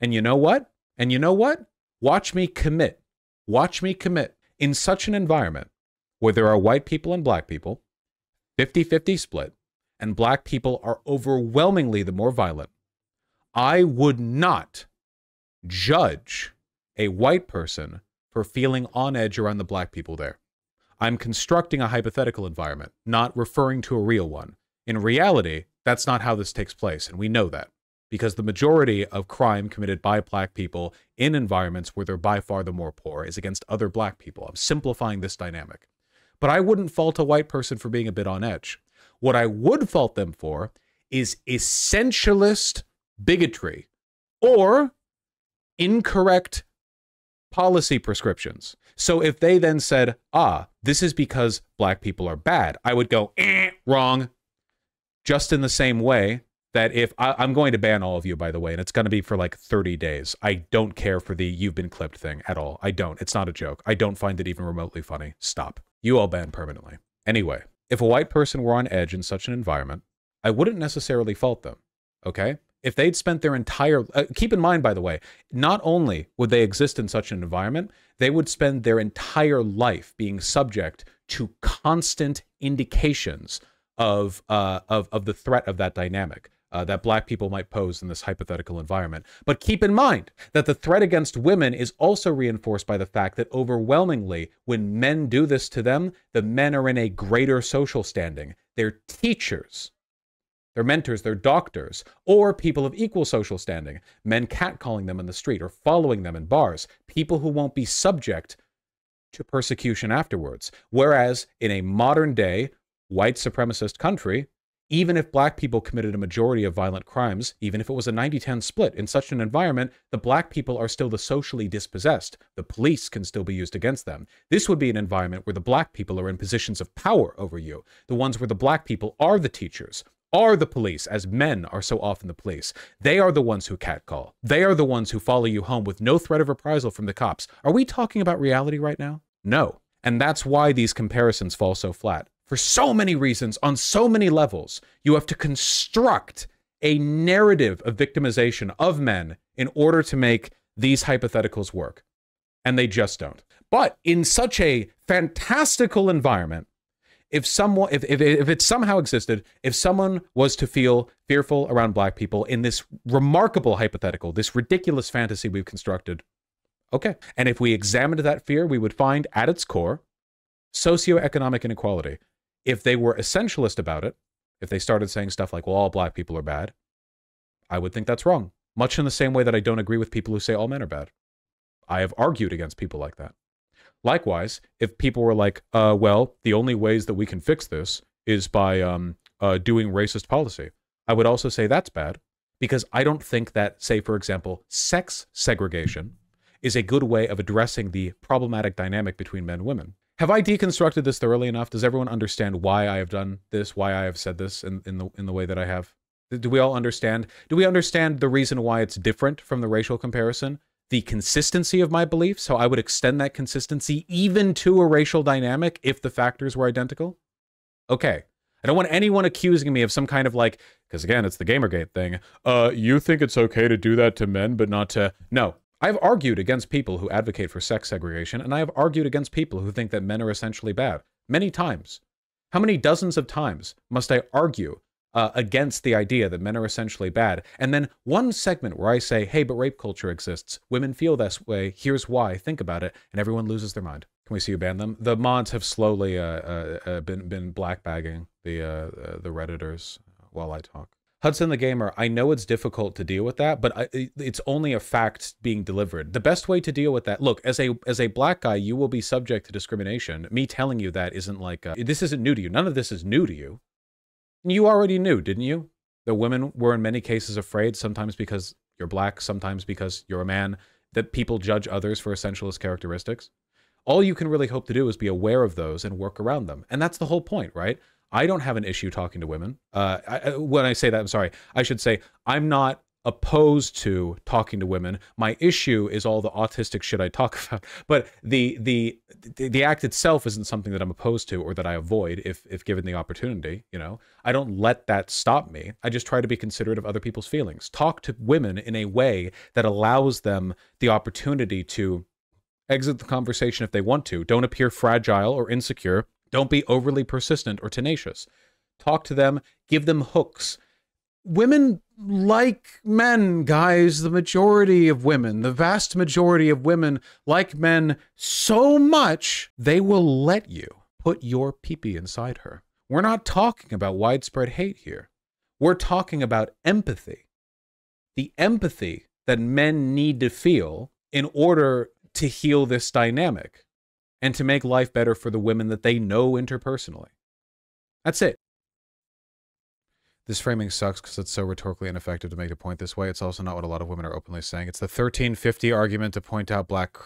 And you know what? And you know what? Watch me commit. Watch me commit in such an environment where there are white people and black people, 50 50 split, and black people are overwhelmingly the more violent, I would not judge a white person for feeling on edge around the black people there. I'm constructing a hypothetical environment, not referring to a real one. In reality, that's not how this takes place, and we know that because the majority of crime committed by black people in environments where they're by far the more poor is against other black people. I'm simplifying this dynamic. But I wouldn't fault a white person for being a bit on edge. What I would fault them for is essentialist bigotry or incorrect policy prescriptions. So if they then said, ah, this is because black people are bad, I would go, eh, wrong. Just in the same way that if I, am going to ban all of you, by the way, and it's going to be for like 30 days. I don't care for the you've been clipped thing at all. I don't. It's not a joke. I don't find it even remotely funny. Stop you all banned permanently. Anyway, if a white person were on edge in such an environment, I wouldn't necessarily fault them, okay? If they'd spent their entire, uh, keep in mind, by the way, not only would they exist in such an environment, they would spend their entire life being subject to constant indications of, uh, of, of the threat of that dynamic uh, that black people might pose in this hypothetical environment. But keep in mind that the threat against women is also reinforced by the fact that overwhelmingly, when men do this to them, the men are in a greater social standing. They're teachers, they're mentors, they're doctors, or people of equal social standing. Men catcalling them in the street or following them in bars, people who won't be subject to persecution afterwards. Whereas in a modern day, white supremacist country, even if black people committed a majority of violent crimes, even if it was a 90 10 split, in such an environment, the black people are still the socially dispossessed. The police can still be used against them. This would be an environment where the black people are in positions of power over you, the ones where the black people are the teachers. Are the police, as men are so often the police. They are the ones who catcall. They are the ones who follow you home with no threat of reprisal from the cops. Are we talking about reality right now? No. And that's why these comparisons fall so flat for so many reasons on so many levels. You have to construct a narrative of victimization of men in order to make these hypotheticals work. And they just don't. But in such a fantastical environment, if someone if, if, if it somehow existed, if someone was to feel fearful around black people in this remarkable hypothetical, this ridiculous fantasy we've constructed, okay. And if we examined that fear, we would find at its core socioeconomic inequality. If they were essentialist about it, if they started saying stuff like, well, all black people are bad, I would think that's wrong. Much in the same way that I don't agree with people who say all men are bad. I have argued against people like that. Likewise, if people were like, uh, well, the only ways that we can fix this is by um, uh, doing racist policy, I would also say that's bad because I don't think that, say, for example, sex segregation is a good way of addressing the problematic dynamic between men and women have I deconstructed this thoroughly enough? Does everyone understand why I have done this? Why I have said this in, in the in the way that I have? Do we all understand? Do we understand the reason why it's different from the racial comparison? The consistency of my beliefs, how I would extend that consistency even to a racial dynamic if the factors were identical? Okay. I don't want anyone accusing me of some kind of like, because again, it's the Gamergate thing. Uh, you think it's okay to do that to men, but not to. No, I've argued against people who advocate for sex segregation, and I have argued against people who think that men are essentially bad. Many times. How many dozens of times must I argue uh, against the idea that men are essentially bad? And then one segment where I say, hey, but rape culture exists. Women feel this way. Here's why. Think about it. And everyone loses their mind. Can we see you ban them? The mods have slowly uh, uh, uh been, been black bagging the, uh, uh, the Redditors while I talk. Hudson the Gamer, I know it's difficult to deal with that, but I, it's only a fact being delivered. The best way to deal with that, look, as a as a black guy, you will be subject to discrimination. Me telling you that isn't like a, uh, this isn't new to you. None of this is new to you. You already knew, didn't you? The women were in many cases afraid, sometimes because you're black, sometimes because you're a man, that people judge others for essentialist characteristics. All you can really hope to do is be aware of those and work around them. And that's the whole point, right? I don't have an issue talking to women. Uh, I, when I say that, I'm sorry. I should say I'm not opposed to talking to women. My issue is all the autistic shit I talk [LAUGHS] about. But the the the act itself isn't something that I'm opposed to or that I avoid if if given the opportunity, you know. I don't let that stop me. I just try to be considerate of other people's feelings. Talk to women in a way that allows them the opportunity to exit the conversation if they want to. Don't appear fragile or insecure don't be overly persistent or tenacious. Talk to them, give them hooks. Women like men, guys. The majority of women, the vast majority of women like men so much, they will let you put your peepee inside her. We're not talking about widespread hate here. We're talking about empathy. The empathy that men need to feel in order to heal this dynamic and to make life better for the women that they know interpersonally. That's it. This framing sucks because it's so rhetorically ineffective to make a point this way. It's also not what a lot of women are openly saying. It's the 1350 argument to point out black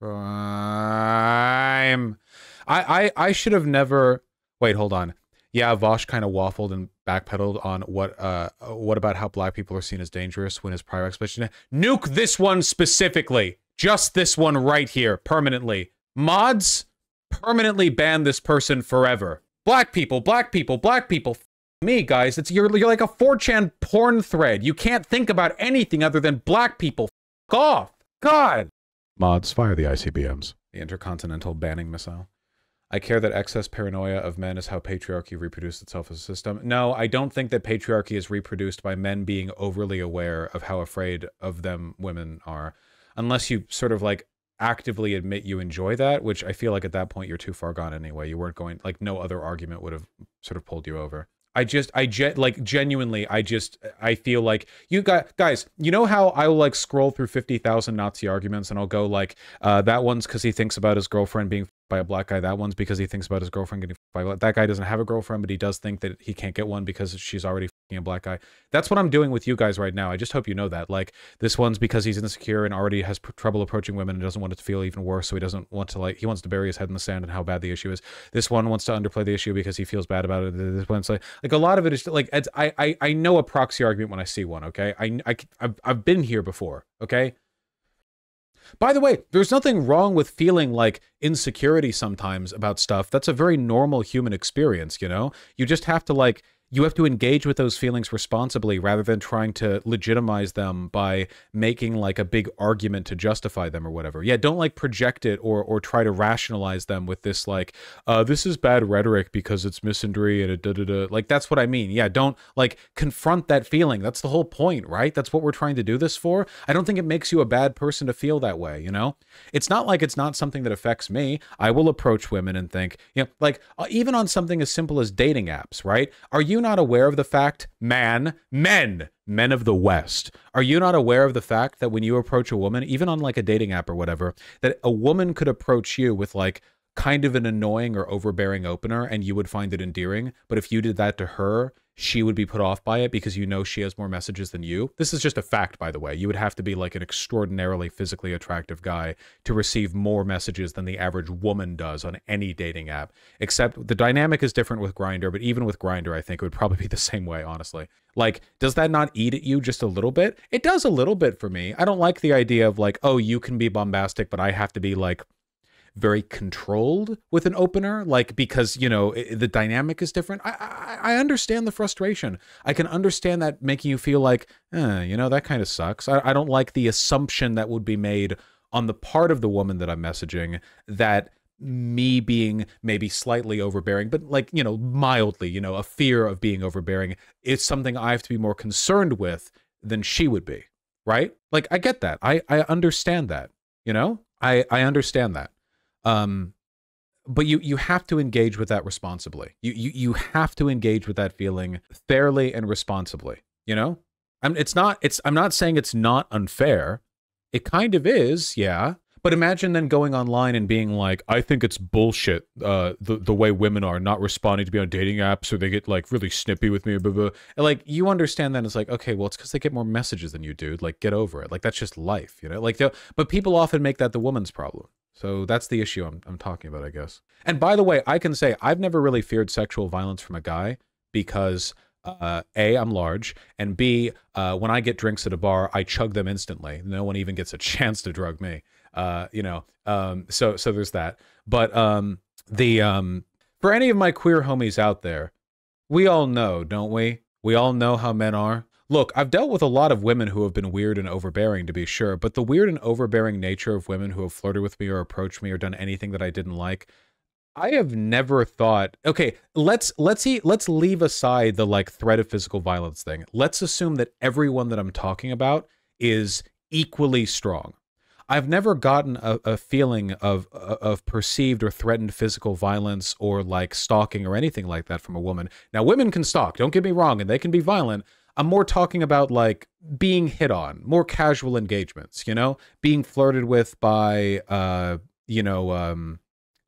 crime. I, I, I should have never. Wait, hold on. Yeah, Vosh kind of waffled and backpedaled on what uh what about how black people are seen as dangerous when his prior explanation nuke this one specifically, just this one right here, permanently. Mods permanently ban this person forever. Black people, black people, black people. F me, guys, it's you're, you're like a 4chan porn thread. You can't think about anything other than black people. F off. God. Mods, fire the ICBMs. The intercontinental banning missile. I care that excess paranoia of men is how patriarchy reproduced itself as a system. No, I don't think that patriarchy is reproduced by men being overly aware of how afraid of them women are, unless you sort of like actively admit you enjoy that, which I feel like at that point you're too far gone anyway. You weren't going like no other argument would have sort of pulled you over. I just I get like genuinely I just I feel like you got guys you know how I'll like scroll through 50,000 Nazi arguments and I'll go like uh, that one's cuz he thinks about his girlfriend being by a black guy. That one's because he thinks about his girlfriend getting by That guy doesn't have a girlfriend, but he does think that he can't get one because she's already a black guy. That's what I'm doing with you guys right now. I just hope you know that. Like this one's because he's insecure and already has pr- trouble approaching women and doesn't want it to feel even worse. So he doesn't want to like he wants to bury his head in the sand and how bad the issue is. This one wants to underplay the issue because he feels bad about it. This one's like like a lot of it is like I I I know a proxy argument when I see one. Okay, I I I've, I've been here before. Okay. By the way, there's nothing wrong with feeling like insecurity sometimes about stuff. That's a very normal human experience, you know? You just have to like you have to engage with those feelings responsibly rather than trying to legitimize them by making like a big argument to justify them or whatever. Yeah, don't like project it or or try to rationalize them with this like uh, this is bad rhetoric because it's misandry and da da da. Like that's what I mean. Yeah, don't like confront that feeling. That's the whole point, right? That's what we're trying to do this for. I don't think it makes you a bad person to feel that way, you know? It's not like it's not something that affects me. I will approach women and think, you know, like uh, even on something as simple as dating apps, right? Are you you not aware of the fact, man, men, men of the West, are you not aware of the fact that when you approach a woman, even on like a dating app or whatever, that a woman could approach you with like kind of an annoying or overbearing opener and you would find it endearing? But if you did that to her, she would be put off by it because you know she has more messages than you. This is just a fact, by the way. You would have to be like an extraordinarily physically attractive guy to receive more messages than the average woman does on any dating app. Except the dynamic is different with Grinder, but even with Grinder, I think it would probably be [LAUGHS] the same way, honestly. Like, does that not eat at you just a little bit? It does a little bit for me. I don't like the idea of like, oh, you can be bombastic, but I have to be like very controlled with an opener, like because you know it, the dynamic is different. I, I, I understand the frustration. I can understand that making you feel like, eh, you know, that kind of sucks. I, I don't like the assumption that would be made on the part of the woman that I'm messaging that me being maybe slightly overbearing, but like, you know, mildly, you know, a fear of being overbearing is something I have to be more concerned with than she would be, right? Like, I get that. I, I understand that, you know? I, I understand that. Um, but you you have to engage with that responsibly. You you you have to engage with that feeling fairly and responsibly. You know, I'm it's not it's I'm not saying it's not unfair. It kind of is, yeah. But imagine then going online and being like, I think it's bullshit uh, the the way women are not responding to me on dating apps, or they get like really snippy with me. Blah, blah. And, like you understand that it's like, okay, well, it's because they get more messages than you, dude. Like, get over it. Like that's just life, you know. Like, but people often make that the woman's problem. So that's the issue I'm I'm talking about, I guess. And by the way, I can say I've never really feared sexual violence from a guy because uh, a i'm large and b uh, when i get drinks at a bar i chug them instantly no one even gets a [LAUGHS] chance to drug me uh, you know, um, so so there's that. But um, the um, for any of my queer homies out there, we all know, don't we? We all know how men are. Look, I've dealt with a lot of women who have been weird and overbearing, to be sure, but the weird and overbearing nature of women who have flirted with me or approached me or done anything that I didn't like, I have never thought. Okay, let's let's see, let's leave aside the like threat of physical violence thing. Let's assume that everyone that I'm talking about is equally strong, I've never gotten a, a feeling of of perceived or threatened physical violence or like stalking or anything like that from a woman. Now, women can stalk. Don't get me wrong, and they can be violent. I'm more talking about like being hit on, more casual engagements. You know, being flirted with by uh, you know. Um,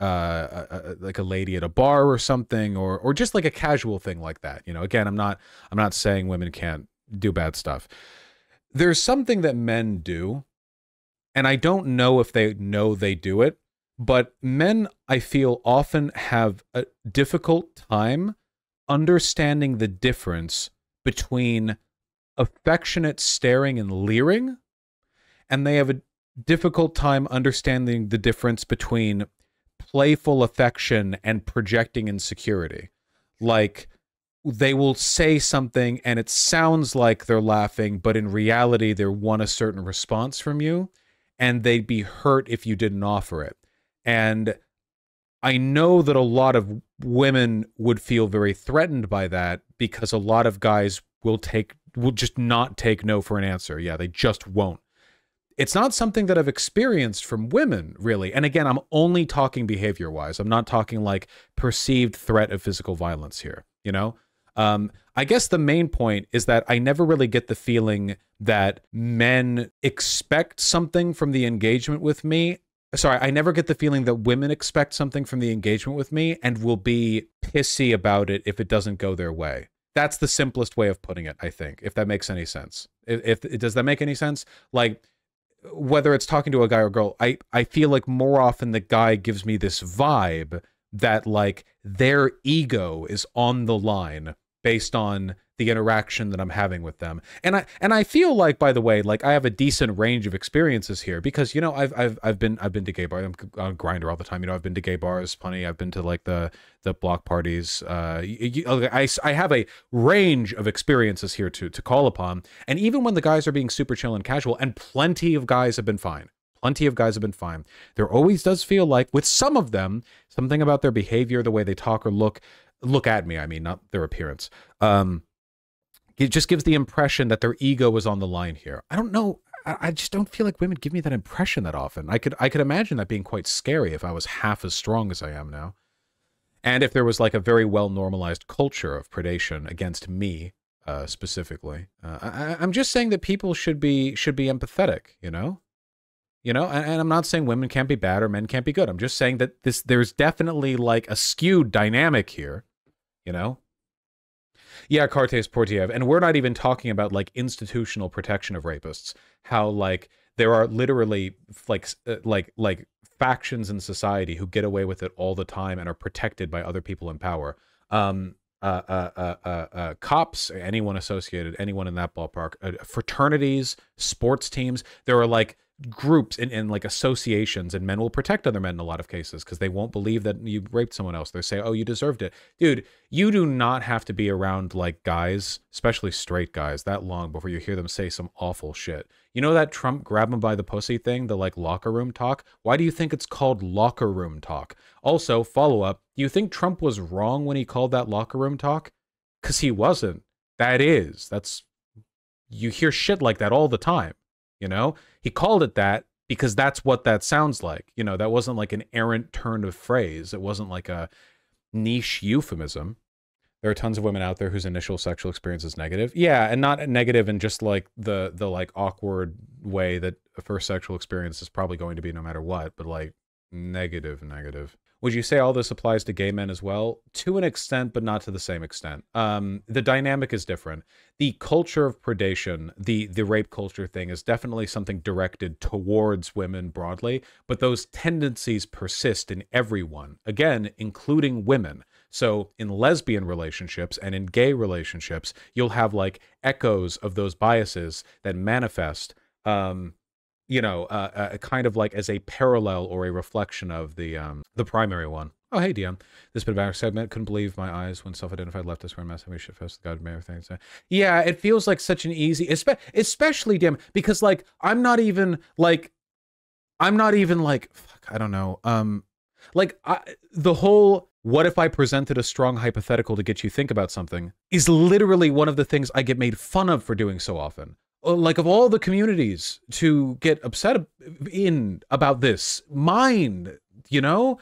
uh, a, uh, a, uh, like a lady at a bar or something, or or just like a casual thing like that. You know, again, I'm not I'm not saying women can't do bad stuff. There's something that men do and I don't know if they know they do it, but men, I feel, often have a difficult time understanding the difference between affectionate staring and leering, and they have a difficult time understanding the difference between playful affection and projecting insecurity. Like, they will say something and it sounds like they're laughing, but in reality, they want a certain response from you and they'd be hurt if you didn't offer it. And I know that a lot of women would feel very threatened by that because a lot of guys will take will just not take no for an answer. Yeah, they just won't. It's not something that I've experienced from women, really. And again, I'm only talking behavior wise. I'm not talking like perceived threat of physical violence here, you know? Um, I guess the main point is that I never really get the feeling that men expect something from the engagement with me. Sorry, I never get the feeling that women expect something from the engagement with me and will be pissy about it if it doesn't go their way. That's the simplest way of putting it, I think, if that makes any sense. If, if does that make any sense? Like whether it's talking to a guy or girl, I I feel like more often the guy gives me this vibe that like their ego is on the line based on the interaction that I'm having with them. And I and I feel like by the way, like I have a decent range of experiences here because you know, I've I've I've been I've been to gay bars. I'm on grinder all the time. You know, I've been to gay bars plenty. I've been to like the the block parties. Uh you, I I have a range of experiences here to to call upon. And even when the guys are being super chill and casual and plenty of guys have been fine plenty of guys have been fine. There always does feel like, with some of them, something about their behavior, the way they talk or look, look at me, I mean, not their appearance. Um, it just gives the impression that their ego is on the line here. I don't know. I, I just don't feel like women give me that impression that often. I could I could imagine that being quite scary if I was half as strong as I am now. And if there was like a very well normalized culture of predation against me uh, specifically, uh, I, I'm just saying that people should be should be empathetic, you know, you know. And, and I'm not saying women can't be bad or men can't be good. I'm just saying that this there's definitely like a skewed dynamic here you know? Yeah, Cartes Portiev. And we're not even talking about like institutional protection of rapists. How like there are literally like like like factions in society who get away with it all the time and are protected by other people in power. Um, uh, uh, uh, cops, anyone associated, anyone in that ballpark, fraternities, sports teams. There are like groups and, and like associations and men will protect other men in a lot of cases because they won't believe that you raped someone else they say oh you deserved it dude you do not have to be around like guys especially straight guys that long before you hear them say some awful shit you know that trump grab him by the pussy thing the like locker room talk why do you think it's called locker room talk also follow up do you think trump was wrong when he called that locker room talk because he wasn't that is that's you hear shit like that all the time you know, he called it that because that's what that sounds like. You know, that wasn't like an errant turn of phrase. It wasn't like a niche euphemism. There are tons of women out there whose initial sexual experience is negative. Yeah, and not negative in just like the the like awkward way that a first sexual experience is probably going to be no matter what, but like negative, negative. Would you say all this applies to gay men as well? To an extent, but not to the same extent. Um, the dynamic is different. The culture of predation, the the rape culture thing, is definitely something directed towards women broadly, but those tendencies persist in everyone, again, including women. So in lesbian relationships and in gay relationships, you'll have like echoes of those biases that manifest. Um, you know, uh, uh, kind of like as a parallel or a reflection of the um, the primary one. Oh, hey, DM. This bit of our segment. Couldn't believe my eyes when self-identified leftists were massive shit fest. God, mayor things. Uh, yeah, it feels like such an easy, especially DM, because like I'm not even like, I'm not even like, fuck, I don't know. Um, like I, the whole what if I presented a strong hypothetical to get you think about something is literally one of the things I get made fun of for doing so often. Uh, like of all the communities to get upset in about this, mine, you know,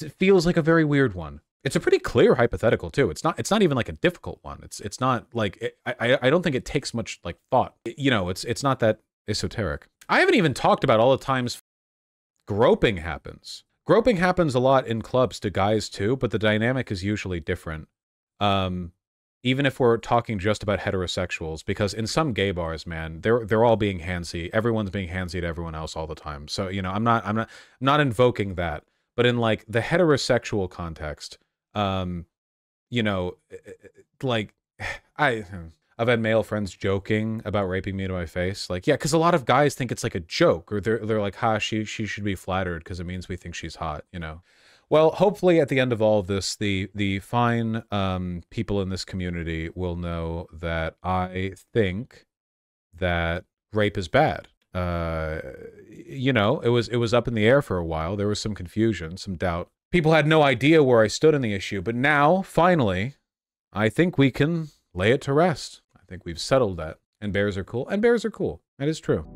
it feels like a very weird one. It's a pretty clear hypothetical too. It's not. It's not even like a difficult one. It's. It's not like. It, I. I don't think it takes much like thought. You know. It's. It's not that esoteric. I haven't even talked about all the times groping happens. Groping happens a lot in clubs to guys too, but the dynamic is usually different. Um, even if we're talking just about heterosexuals, because in some gay bars, man, they're they're all being handsy. Everyone's being handsy to everyone else all the time. So you know, I'm not I'm not I'm not invoking that, but in like the heterosexual context, um, you know, eh, eh, like [SIGHS] I. [SIGHS] I've had male friends joking about raping me to my face. Like, yeah, because a lot of guys think it's like a joke, or they're they're like, "Ha, she she should be flattered because it means we think she's hot," you know. Well, hopefully, at the end of all of this, the the fine um, people in this community will know that I think that rape is bad. Uh, you know, it was it was up in the air for a while. There was some confusion, some doubt. People had no idea where I stood on the issue, but now, finally, I think we can lay it to rest. I think we've settled that. And bears are cool. And bears are cool. That is true.